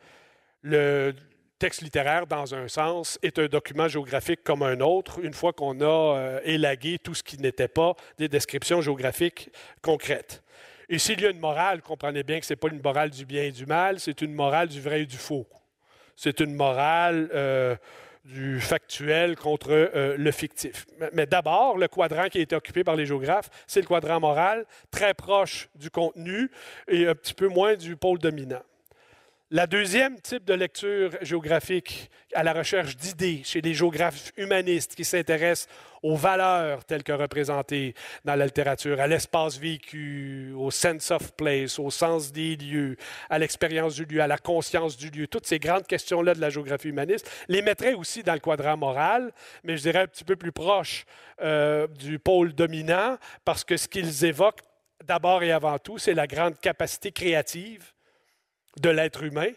Le, texte littéraire dans un sens est un document géographique comme un autre, une fois qu'on a euh, élagué tout ce qui n'était pas des descriptions géographiques concrètes. Et s'il y a une morale, comprenez bien que ce n'est pas une morale du bien et du mal, c'est une morale du vrai et du faux. C'est une morale euh, du factuel contre euh, le fictif. Mais, mais d'abord, le quadrant qui a été occupé par les géographes, c'est le quadrant moral, très proche du contenu et un petit peu moins du pôle dominant. La deuxième type de lecture géographique à la recherche d'idées chez les géographes humanistes qui s'intéressent aux valeurs telles que représentées dans la littérature, à l'espace vécu, au sense of place, au sens des lieux, à l'expérience du lieu, à la conscience du lieu, toutes ces grandes questions-là de la géographie humaniste, les mettraient aussi dans le quadrant moral, mais je dirais un petit peu plus proche euh, du pôle dominant, parce que ce qu'ils évoquent d'abord et avant tout, c'est la grande capacité créative de l'être humain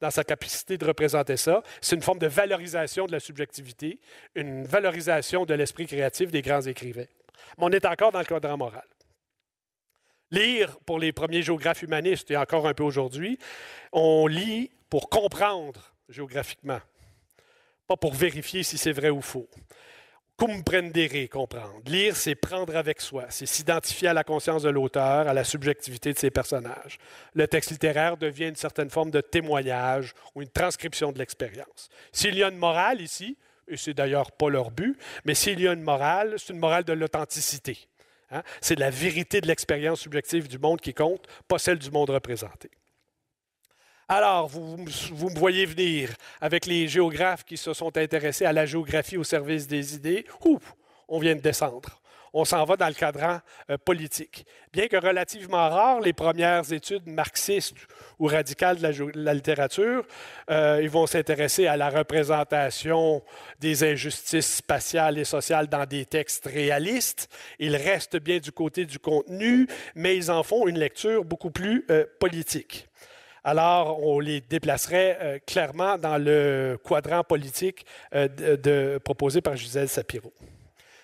dans sa capacité de représenter ça. C'est une forme de valorisation de la subjectivité, une valorisation de l'esprit créatif des grands écrivains. Mais on est encore dans le cadre moral. Lire, pour les premiers géographes humanistes, et encore un peu aujourd'hui, on lit pour comprendre géographiquement, pas pour vérifier si c'est vrai ou faux comprendere, comprendre. Lire, c'est prendre avec soi, c'est s'identifier à la conscience de l'auteur, à la subjectivité de ses personnages. Le texte littéraire devient une certaine forme de témoignage ou une transcription de l'expérience. S'il y a une morale ici, et c'est d'ailleurs pas leur but, mais s'il y a une morale, c'est une morale de l'authenticité. Hein? C'est la vérité de l'expérience subjective du monde qui compte, pas celle du monde représenté. Alors, vous, me voyez venir avec les géographes qui se sont intéressés à la géographie au service des idées. Ouh! on vient de descendre. On s'en va dans le cadran euh, politique. Bien que relativement rares, les premières études marxistes ou radicales de la, littérature, euh, ils vont s'intéresser à la représentation des injustices spatiales et sociales dans des textes réalistes. Ils restent bien du côté du contenu, mais ils en font une lecture beaucoup plus euh, politique. Alors, on les déplacerait euh, clairement dans le quadrant politique euh, proposé par Gisèle Sapiro.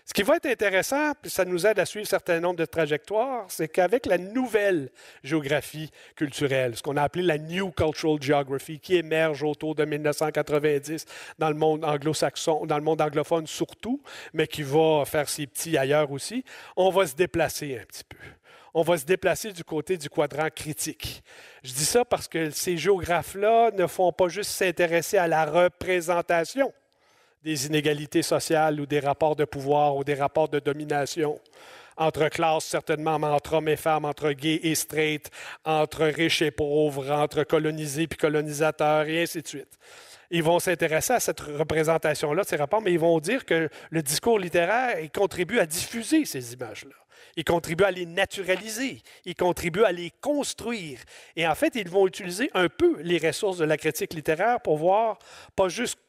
Ce qui va être intéressant, puis ça nous aide à suivre un certain nombre de trajectoires, c'est qu'avec la nouvelle géographie culturelle, ce qu'on a appelé la New Cultural Geography, qui émerge autour de 1990 dans le monde anglo-saxon, dans le monde anglophone surtout, mais qui va faire ses petits ailleurs aussi, on va se déplacer un petit peu on va se déplacer du côté du quadrant critique. Je dis ça parce que ces géographes-là ne font pas juste s'intéresser à la représentation des inégalités sociales ou des rapports de pouvoir ou des rapports de domination entre classes, certainement, mais entre hommes et femmes, entre gays et straight, entre riches et pauvres, entre colonisés puis colonisateurs, et ainsi de suite. Ils vont s'intéresser à cette représentation-là, ces rapports, mais ils vont dire que le discours littéraire contribue à diffuser ces images-là. Ils contribuent à les naturaliser. Ils contribuent à les construire. Et en fait, ils vont utiliser un peu les ressources de la critique littéraire pour voir pas juste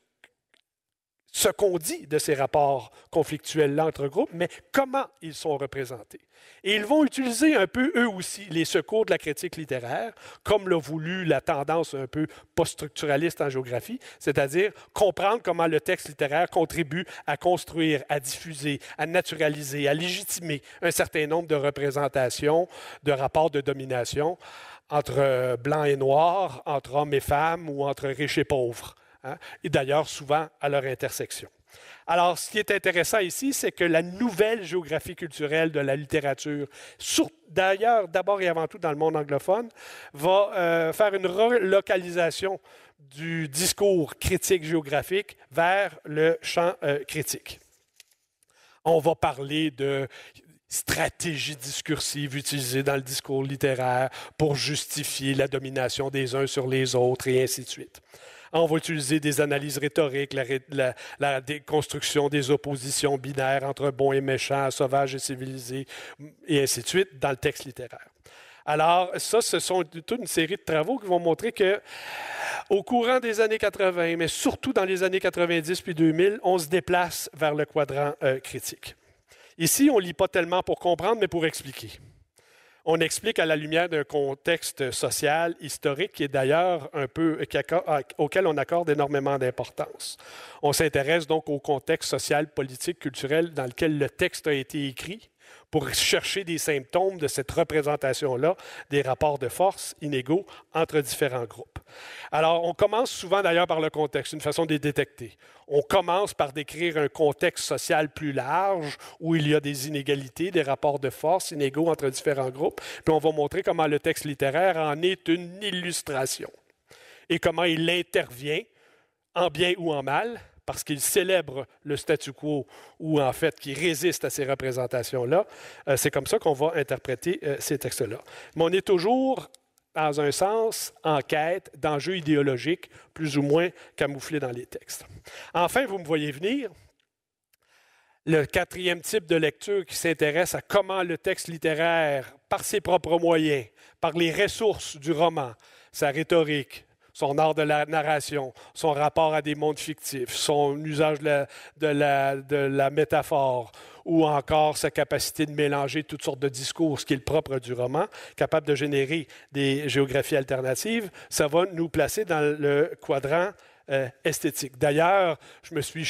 ce qu'on dit de ces rapports conflictuels-là entre groupes, mais comment ils sont représentés. Et ils vont utiliser un peu, eux aussi, les secours de la critique littéraire, comme l'a voulu la tendance un peu post-structuraliste en géographie, c'est-à-dire comprendre comment le texte littéraire contribue à construire, à diffuser, à naturaliser, à légitimer un certain nombre de représentations, de rapports de domination entre blancs et noirs, entre hommes et femmes ou entre riches et pauvres. Hein, et d'ailleurs souvent à leur intersection. Alors, ce qui est intéressant ici, c'est que la nouvelle géographie culturelle de la littérature, d'ailleurs d'abord et avant tout dans le monde anglophone, va euh, faire une relocalisation du discours critique géographique vers le champ euh, critique. On va parler de stratégies discursives utilisées dans le discours littéraire pour justifier la domination des uns sur les autres et ainsi de suite. Ah, on va utiliser des analyses rhétoriques, la, la, déconstruction des oppositions binaires entre bon et méchant, sauvage et civilisé, et ainsi de suite, dans le texte littéraire. Alors, ça, ce sont toute une série de travaux qui vont montrer que, au courant des années 80, mais surtout dans les années 90 puis 2000, on se déplace vers le quadrant euh, critique. Ici, on ne lit pas tellement pour comprendre, mais pour expliquer on explique à la lumière d'un contexte social, historique, et d'ailleurs un peu auquel on accorde énormément d'importance. On s'intéresse donc au contexte social, politique, culturel dans lequel le texte a été écrit pour chercher des symptômes de cette représentation-là des rapports de force inégaux entre différents groupes. Alors, on commence souvent d'ailleurs par le contexte, une façon de les détecter. On commence par décrire un contexte social plus large où il y a des inégalités, des rapports de force inégaux entre différents groupes, puis on va montrer comment le texte littéraire en est une illustration et comment il intervient en bien ou en mal, parce qu'ils célèbrent le statu quo ou en fait qui résistent à ces représentations-là. Euh, c'est comme ça qu'on va interpréter euh, ces textes-là. Mais on est toujours, dans un sens, en quête d'enjeux idéologiques plus ou moins camouflés dans les textes. Enfin, vous me voyez venir. Le quatrième type de lecture qui s'intéresse à comment le texte littéraire, par ses propres moyens, par les ressources du roman, sa rhétorique, son art de la narration, son rapport à des mondes fictifs, son usage de la, métaphore, ou encore sa capacité de mélanger toutes sortes de discours, ce qui est le propre du roman, capable de générer des géographies alternatives, ça va nous placer dans le quadrant euh, esthétique. D'ailleurs, je me suis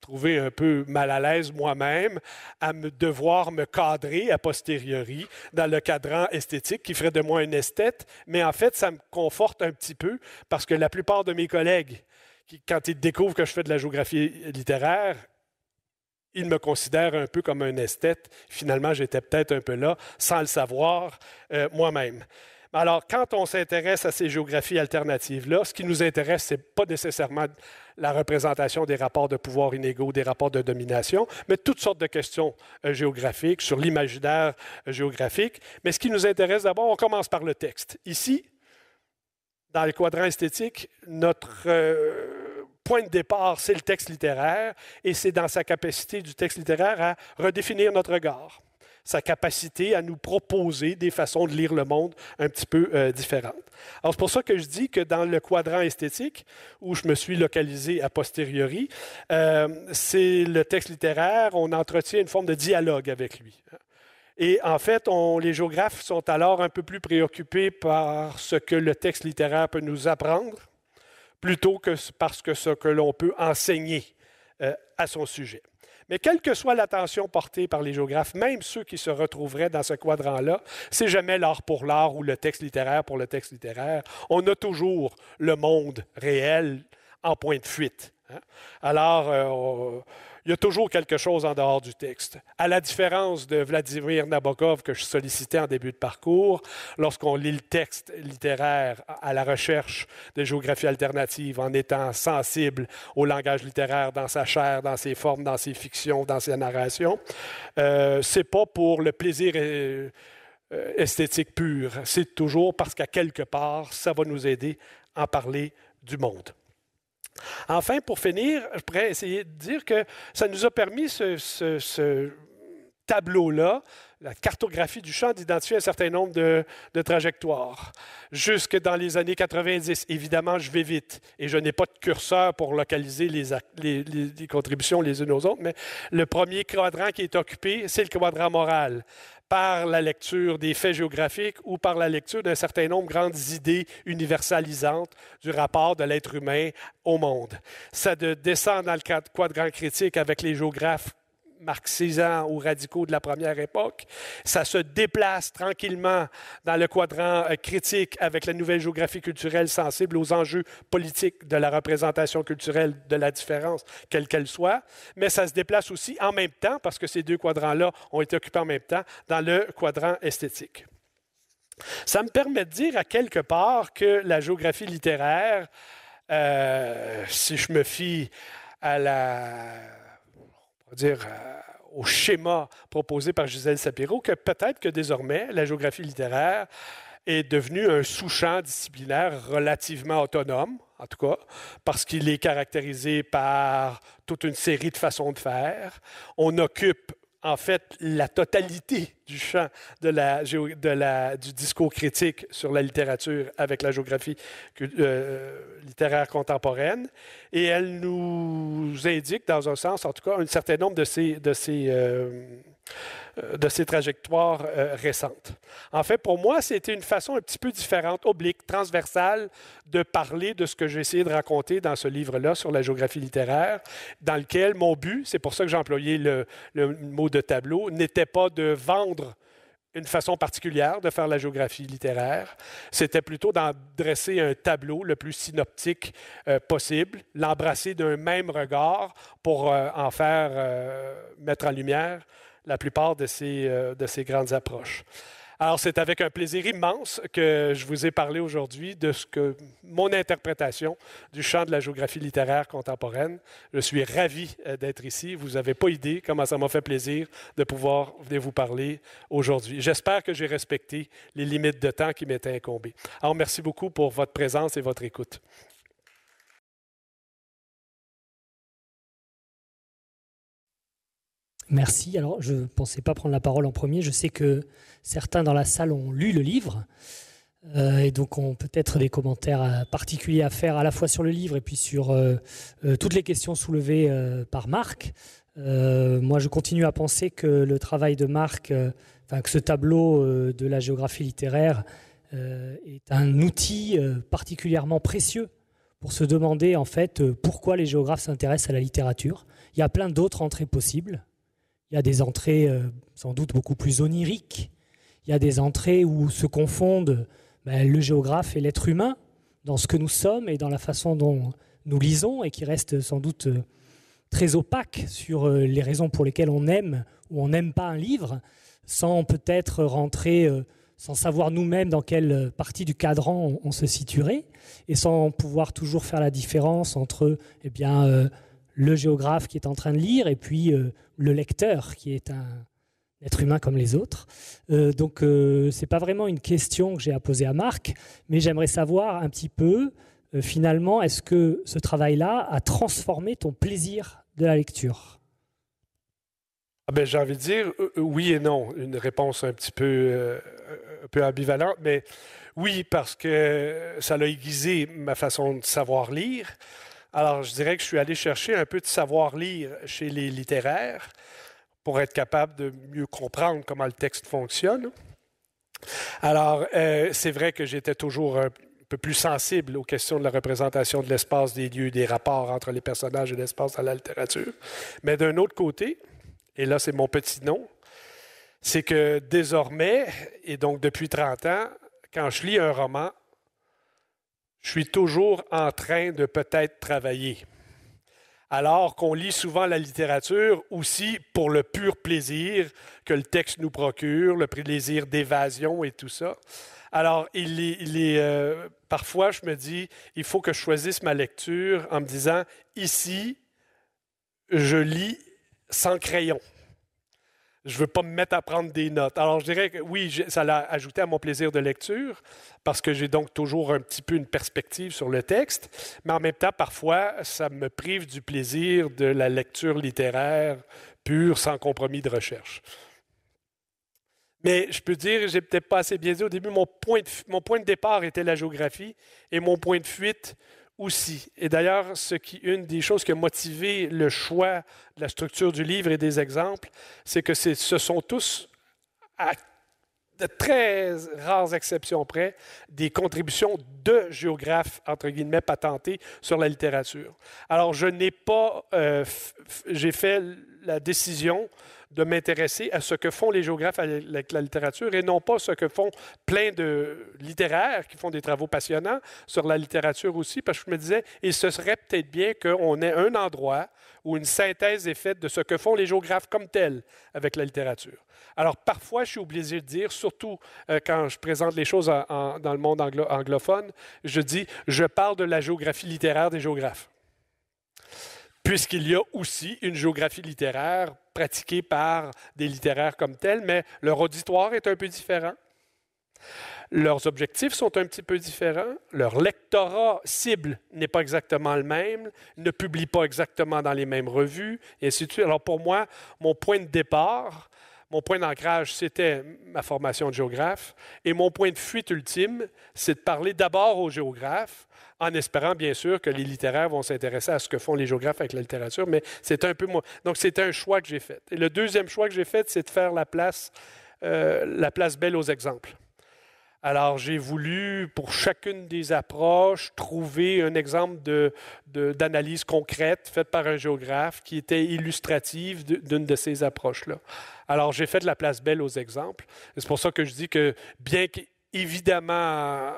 trouvé un peu mal à l'aise moi-même à me devoir me cadrer a posteriori dans le cadran esthétique qui ferait de moi une esthète, mais en fait, ça me conforte un petit peu parce que la plupart de mes collègues, quand ils découvrent que je fais de la géographie littéraire, ils me considèrent un peu comme un esthète. Finalement, j'étais peut-être un peu là sans le savoir euh, moi-même. Alors, quand on s'intéresse à ces géographies alternatives-là, ce qui nous intéresse, ce n'est pas nécessairement la représentation des rapports de pouvoir inégaux, des rapports de domination, mais toutes sortes de questions euh, géographiques, sur l'imaginaire euh, géographique. Mais ce qui nous intéresse d'abord, on commence par le texte. Ici, dans le quadrant esthétique, notre... Euh, point de départ, c'est le texte littéraire, et c'est dans sa capacité du texte littéraire à redéfinir notre regard, sa capacité à nous proposer des façons de lire le monde un petit peu euh, différentes. Alors, c'est pour ça que je dis que dans le quadrant esthétique, où je me suis localisé a posteriori, euh, c'est le texte littéraire, on entretient une forme de dialogue avec lui. Et en fait, les géographes sont alors un peu plus préoccupés par ce que le texte littéraire peut nous apprendre, plutôt que par ce que, l'on peut enseigner euh, à son sujet. Mais quelle que soit l'attention portée par les géographes, même ceux qui se retrouveraient dans ce quadrant-là, c'est jamais l'art pour l'art ou le texte littéraire pour le texte littéraire. On a toujours le monde réel en point de fuite. Hein? Alors, euh, il y a toujours quelque chose en dehors du texte. À la différence de Vladimir Nabokov que je sollicitais en début de parcours, lorsqu'on lit le texte littéraire à la recherche des géographies alternatives en étant sensible au langage littéraire dans sa chair, dans ses formes, dans ses fictions, dans ses narrations, euh, c'est pas pour le plaisir. Euh, euh, esthétique pur. c'est toujours parce qu'à quelque part, ça va nous aider à parler du monde. Enfin, pour finir, je pourrais essayer de dire que ça nous a permis ce, tableau-là, la cartographie du champ, d'identifier un certain nombre de, trajectoires. Jusque dans les années 90, évidemment, je vais vite et je n'ai pas de curseur pour localiser les, les, contributions les unes aux autres, mais le premier quadrant qui est occupé, c'est le quadrant moral par la lecture des faits géographiques ou par la lecture d'un certain nombre de grandes idées universalisantes du rapport de l'être humain au monde. Ça descend dans le cadre de quadrant critique avec les géographes marxisants ou radicaux de la première époque. Ça se déplace tranquillement dans le quadrant euh, critique avec la nouvelle géographie culturelle sensible aux enjeux politiques de la représentation culturelle de la différence, quelle qu'elle soit. Mais ça se déplace aussi en même temps, parce que ces deux quadrants-là ont été occupés en même temps, dans le quadrant esthétique. Ça me permet de dire à quelque part que la géographie littéraire, euh, si je me fie à la dire, euh, au schéma proposé par Gisèle Sapiro, que peut-être que désormais, la géographie littéraire est devenue un sous-champ disciplinaire relativement autonome, en tout cas, parce qu'il est caractérisé par toute une série de façons de faire. On occupe en fait la totalité du champ de la, de la, du discours critique sur la littérature avec la géographie euh, euh, littéraire contemporaine. Et elle nous indique, dans un sens, en tout cas, un certain nombre de ces, de ces, euh, euh, de ces trajectoires euh, récentes. En fait, pour moi, c'était une façon un petit peu différente, oblique, transversale, de parler de ce que j'ai essayé de raconter dans ce livre-là sur la géographie littéraire, dans lequel mon but, c'est pour ça que j'ai employé le, mot de tableau, n'était pas de vendre une façon particulière de faire la géographie littéraire. C'était plutôt d'en dresser un tableau le plus synoptique euh, possible, l'embrasser d'un même regard pour en faire mettre en lumière la plupart de ces, euh, de ces grandes approches. Alors, c'est avec un plaisir immense que je vous ai parlé aujourd'hui de ce que mon interprétation du champ de la géographie littéraire contemporaine. Je suis ravi euh, d'être ici. Vous n'avez pas idée comment ça m'a fait plaisir de pouvoir venir vous parler aujourd'hui. J'espère que j'ai respecté les limites de temps qui m'étaient incombées. Alors, merci beaucoup pour votre présence et votre écoute. Merci. Alors, je ne pensais pas prendre la parole en premier. Je sais que certains dans la salle ont lu le livre euh, et donc ont peut-être des commentaires euh, particuliers à faire à la fois sur le livre et puis sur euh, toutes les questions soulevées par Marc. moi, je continue à penser que le travail de Marc, enfin que ce tableau de la géographie littéraire est un outil particulièrement précieux pour se demander en fait pourquoi les géographes s'intéressent à la littérature. Il y a plein d'autres entrées possibles, il y a des entrées euh, sans doute beaucoup plus oniriques. Il y a des entrées où se confondent ben, le géographe et l'être humain dans ce que nous sommes et dans la façon dont nous lisons et qui reste sans doute euh, très opaque sur euh, les raisons pour lesquelles on aime ou on n'aime pas un livre, sans peut-être rentrer, sans savoir nous-mêmes dans quelle partie du cadran on, se situerait, et sans pouvoir toujours faire la différence entre, eh bien, le géographe qui est en train de lire et puis euh, le lecteur qui est un être humain comme les autres. Euh, donc ce euh, c'est pas vraiment une question que j'ai à poser à Marc, mais j'aimerais savoir un petit peu finalement est-ce que ce travail-là a transformé ton plaisir de la lecture. Ah ben, j'ai envie de dire oui et non, une réponse un petit peu un peu ambivalente, mais oui parce que ça l'a aiguisé ma façon de savoir lire. Alors, je dirais que je suis allé chercher un peu de savoir-lire chez les littéraires pour être capable de mieux comprendre comment le texte fonctionne. Alors, euh, c'est vrai que j'étais toujours un peu plus sensible aux questions de la représentation de l'espace, des lieux, des rapports entre les personnages et l'espace dans la littérature. Mais d'un autre côté, et là c'est mon petit nom, c'est que désormais, et donc depuis 30 ans, quand je lis un roman, je suis toujours en train de peut-être travailler. Alors qu'on lit souvent la littérature aussi pour le pur plaisir que le texte nous procure, le plaisir d'évasion et tout ça. Alors, il euh, parfois, je me dis, il faut que je choisisse ma lecture en me disant, ici, je lis sans crayon je ne veux pas me mettre à prendre des notes. Alors, je dirais que oui, ça l'a ajouté à mon plaisir de lecture, parce que j'ai donc toujours un petit peu une perspective sur le texte, mais en même temps, parfois, ça me prive du plaisir de la lecture littéraire pure, sans compromis de recherche. Mais je peux dire, j'ai peut-être pas assez bien dit au début, mon point, mon point de départ était la géographie et mon point de fuite aussi. Et d'ailleurs, ce qui, une des choses qui a motivé le choix de la structure du livre et des exemples, c'est que ce sont tous, à de très rares exceptions près, des contributions de géographes, entre guillemets, patentées sur la littérature. Alors, je n'ai pas, euh, j'ai fait la décision de m'intéresser à ce que font les géographes avec la littérature et non pas ce que font plein de littéraires qui font des travaux passionnants sur la littérature aussi, parce que je me disais, il serait peut-être bien qu'on ait un endroit où une synthèse est faite de ce que font les géographes comme tels avec la littérature. Alors parfois, je suis obligé de dire, surtout euh, quand je présente les choses dans le monde anglophone, je dis, je parle de la géographie littéraire des géographes puisqu'il y a aussi une géographie littéraire pratiquée par des littéraires comme tels, mais leur auditoire est un peu différent. Leurs objectifs sont un petit peu différents. Leur lectorat cible n'est pas exactement le même, ne publie pas exactement dans les mêmes revues, et ainsi de suite. Alors pour moi, mon point de départ mon point d'ancrage, c'était ma formation de géographe. Et mon point de fuite ultime, c'est de parler d'abord aux géographes, en espérant bien sûr que les littéraires vont s'intéresser à ce que font les géographes avec la littérature, mais c'est un peu moi. Donc c'était un choix que j'ai fait. Et le deuxième choix que j'ai fait, c'est de faire la place, euh, la place belle aux exemples. Alors, j'ai voulu, pour chacune des approches, trouver un exemple d'analyse concrète faite par un géographe qui était illustrative d'une de ces approches-là. Alors, j'ai fait de la place belle aux exemples. C'est pour ça que je dis que, bien qu'évidemment,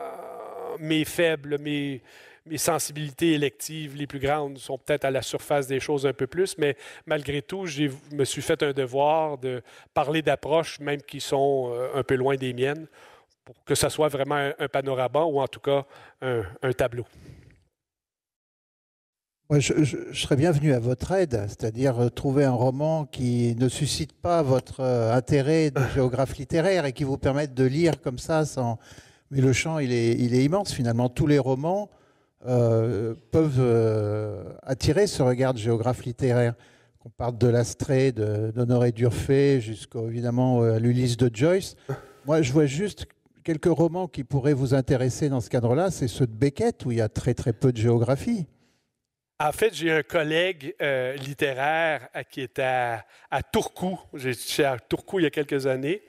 mes faibles, mes, mes sensibilités électives les plus grandes sont peut-être à la surface des choses un peu plus, mais malgré tout, je me suis fait un devoir de parler d'approches, même qui sont euh, un peu loin des miennes, pour que ce soit vraiment un, panorama ou en tout cas un, tableau. je, serais bienvenu à votre aide, c'est-à-dire euh, trouver un roman qui ne suscite pas votre euh, intérêt de géographe littéraire et qui vous permette de lire comme ça sans. Mais le champ, il est, il est immense finalement. Tous les romans euh, peuvent attirer ce regard de géographe littéraire. Qu'on parle de l'Astrée, d'Honoré Durfé, jusqu'au évidemment à l'Ulysse de Joyce. Moi, je vois juste quelques romans qui pourraient vous intéresser dans ce cadre-là, c'est ceux de Beckett, où il y a très très peu de géographie. En fait, j'ai un collègue euh, littéraire qui est à, à Turku. J'étais à Turku il y a quelques années,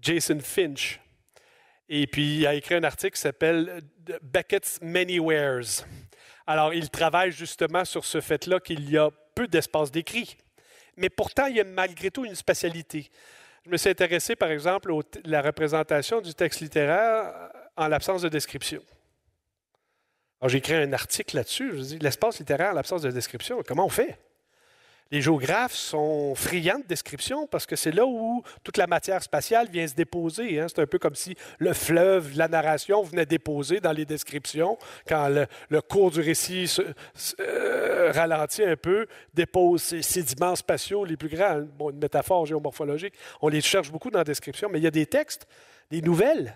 Jason Finch. Et puis, il a écrit un article qui s'appelle euh, Beckett's Many Alors, il travaille justement sur ce fait-là qu'il y a peu d'espace d'écrit. Mais pourtant, il y a malgré tout une spécialité. Je me suis intéressé, par exemple, à la représentation du texte littéraire euh, en l'absence de description. Alors, j'ai écrit un article là-dessus. Je dis, l'espace littéraire en l'absence de description, comment on fait? les géographes sont friands de descriptions parce que c'est là où toute la matière spatiale vient se déposer. Hein. C'est un peu comme si le fleuve, la narration venait déposer dans les descriptions. Quand le, cours du récit se, euh, ralentit un peu, dépose ses sédiments spatiaux les plus grands. Hein. une métaphore géomorphologique. On les cherche beaucoup dans la description, mais il y a des textes, des nouvelles.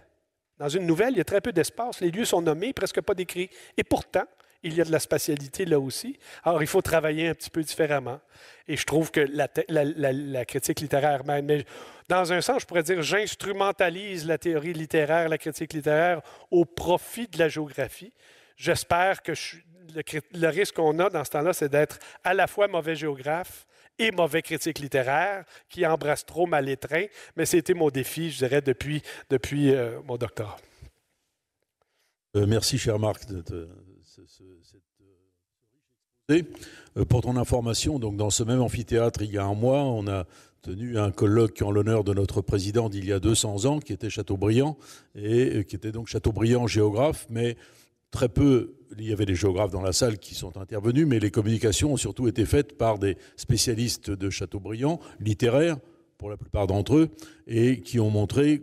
Dans une nouvelle, il y a très peu d'espace. Les lieux sont nommés, presque pas décrits. Et pourtant, il y a de la spatialité là aussi. Alors, il faut travailler un petit peu différemment. Et je trouve que la, critique littéraire mène. Mais dans un sens, je pourrais dire j'instrumentalise la théorie littéraire, la critique littéraire, au profit de la géographie. J'espère que le, risque qu'on a dans ce temps-là, c'est d'être à la fois mauvais géographe et mauvais critique littéraire qui embrasse trop mal les trains. Mais c'était mon défi, je dirais, depuis, euh, mon doctorat. Euh, merci, cher Marc, de, ce... Euh, pour ton information, donc dans ce même amphithéâtre, il y a un mois, on a tenu un colloque en l'honneur de notre président d'il y a 200 ans, qui était Chateaubriand, et euh, qui était donc Chateaubriand géographe, mais très peu, il y avait des géographes dans la salle qui sont intervenus, mais les communications ont surtout été faites par des spécialistes de Chateaubriand, littéraires, pour la plupart d'entre eux, et qui ont montré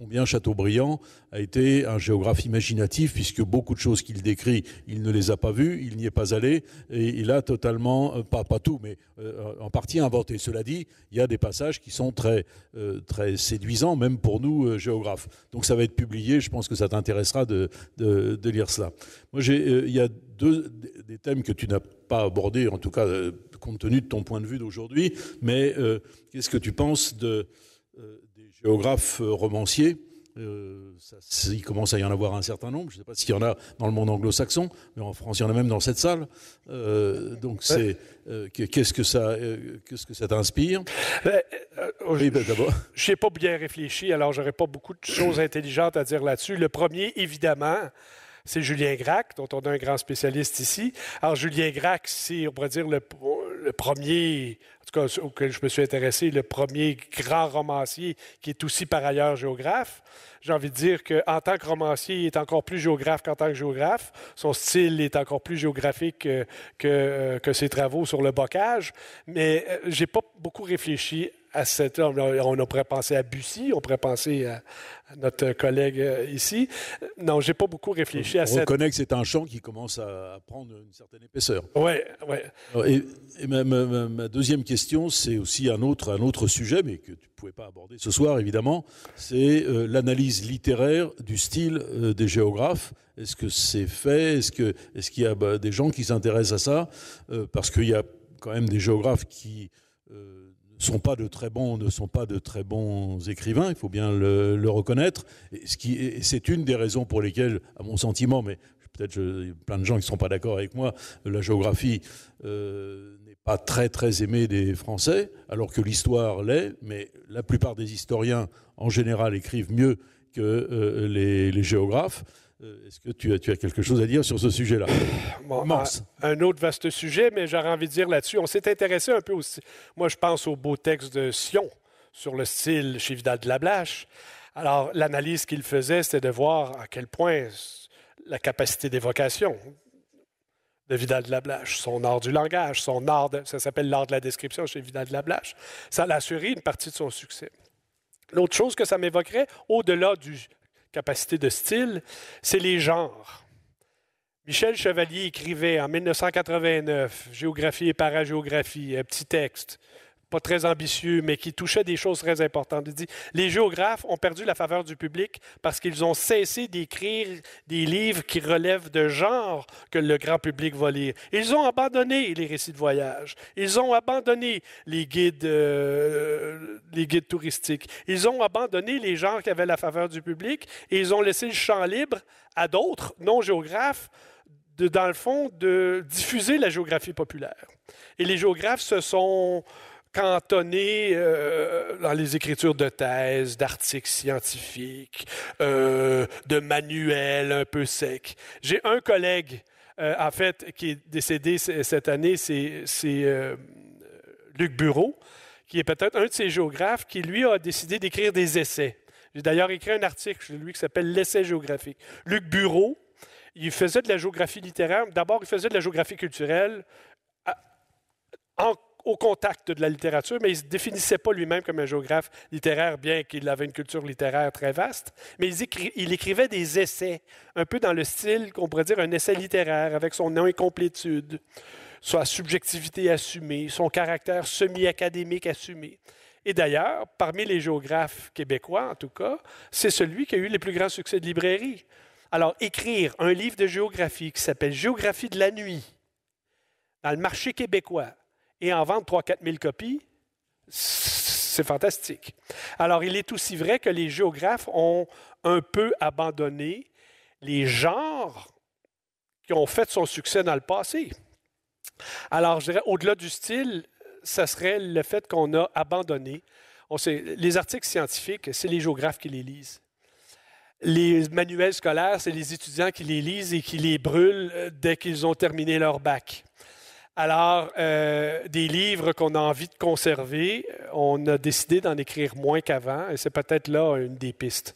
combien Chateaubriand a été un géographe imaginatif, puisque beaucoup de choses qu'il décrit, il ne les a pas vues, il n'y est pas allé, et il a totalement, euh, pas, tout, mais euh, en partie inventé. Cela dit, il y a des passages qui sont très, euh, très séduisants, même pour nous, géographes. Donc ça va être publié, je pense que ça t'intéressera de, lire cela. Moi, il y a deux des thèmes que tu n'as pas abordés, en tout cas compte tenu de ton point de vue d'aujourd'hui, mais qu'est-ce que tu penses de géographe euh, romancier, euh, il commence à y en avoir un certain nombre. Je ne sais pas s'il y en a dans le monde anglo-saxon, mais en France, il y en a même dans cette salle. Euh, donc, c'est qu'est-ce que ça, qu'est-ce que ça t'inspire ben, oui, ben, J'ai pas bien réfléchi, alors j'aurais pas beaucoup de choses intelligentes à dire là-dessus. Le premier, évidemment. C'est Julien Gracq, dont on a un grand spécialiste ici. Alors, Julien Gracq, c'est, on pourrait dire, le, le premier, en tout cas auquel je me suis intéressé, le premier grand romancier qui est aussi par ailleurs géographe. J'ai envie de dire qu'en tant que romancier, il est encore plus géographe qu'en tant que géographe. Son style est encore plus géographique euh, que, que, euh, que ses travaux sur le bocage. Mais euh, j'ai pas beaucoup réfléchi à cette heure. On pourrait penser à Bussy, on pourrait penser à, notre collègue euh, ici. Non, j'ai pas beaucoup réfléchi à ça. On reconnaît que c'est un champ qui commence à prendre une certaine épaisseur. Oui, oui. Et, ma, deuxième question, c'est aussi un autre, un autre sujet, mais que tu ne pouvais pas aborder ce soir, évidemment. C'est euh, l'analyse littéraire du style euh, des géographes. Est-ce que c'est fait Est-ce qu'il est y a bah, des gens qui s'intéressent à ça Parce qu'il y a quand même des géographes qui sont pas de très bons, ne sont pas de très bons écrivains, il faut bien le, reconnaître. ce qui, c'est une des raisons pour lesquelles, à mon sentiment, mais peut-être plein de gens qui ne sont pas d'accord avec moi, la géographie euh, n'est pas très très aimée des Français, alors que l'histoire l'est, mais la plupart des historiens en général écrivent mieux que euh, les géographes. Euh, est-ce que tu as, quelque chose à dire sur ce sujet-là? un, autre vaste sujet, mais j'aurais envie de dire là-dessus, on s'est intéressé un peu aussi. Moi, je pense au beau texte de Sion sur le style chez Vidal de la Blache. Alors, l'analyse qu'il faisait, c'était de voir à quel point la capacité d'évocation de Vidal de la Blache, son art du langage, son art, ça s'appelle l'art de la description chez Vidal de la Blache, ça l'a une partie de son succès. L'autre chose que ça m'évoquerait, au-delà du capacité de style, c'est les genres. Michel Chevalier écrivait en 1989, Géographie et paragéographie, un petit texte pas très ambitieux, mais qui touchait des choses très importantes. Il dit Les géographes ont perdu la faveur du public parce qu'ils ont cessé d'écrire des livres qui relèvent de genres que le grand public va lire. Ils ont abandonné les récits de voyage. Ils ont abandonné les guides, euh, les guides touristiques. Ils ont abandonné les genres qui avaient la faveur du public et ils ont laissé le champ libre à d'autres non-géographes de, dans le fond, de diffuser la géographie populaire. Et les géographes se sont cantonné euh, dans les écritures de thèses, d'articles scientifiques, euh, de manuels un peu secs. J'ai un collègue, euh, en fait, qui est décédé cette année, c'est Luc Bureau, qui est peut-être un de ces géographes qui, lui, a décidé d'écrire des essais. J'ai d'ailleurs écrit un article chez lui qui s'appelle L'essai géographique. Luc Bureau, il faisait de la géographie littéraire. D'abord, il faisait de la géographie culturelle en au contact de la littérature, mais il ne se définissait pas lui-même comme un géographe littéraire, bien qu'il avait une culture littéraire très vaste, mais il, écrivait des essais, un peu dans le style qu'on pourrait dire un essai littéraire, avec son incomplétude, sa subjectivité assumée, son caractère semi-académique assumé. Et d'ailleurs, parmi les géographes québécois, en tout cas, c'est celui qui a eu les plus grands succès de librairie. Alors, écrire un livre de géographie qui s'appelle Géographie de la nuit, dans le marché québécois, et en vendre 3-4 000 copies, c'est fantastique. Alors, il est aussi vrai que les géographes ont un peu abandonné les genres qui ont fait son succès dans le passé. Alors, je dirais, au-delà du style, ça serait le fait qu'on a abandonné. On sait, les articles scientifiques, c'est les géographes qui les lisent. Les manuels scolaires, c'est les étudiants qui les lisent et qui les brûlent euh, dès qu'ils ont terminé leur bac. Alors, euh, des livres qu'on a envie de conserver, euh, on a décidé d'en écrire moins qu'avant, et c'est peut-être là une des pistes.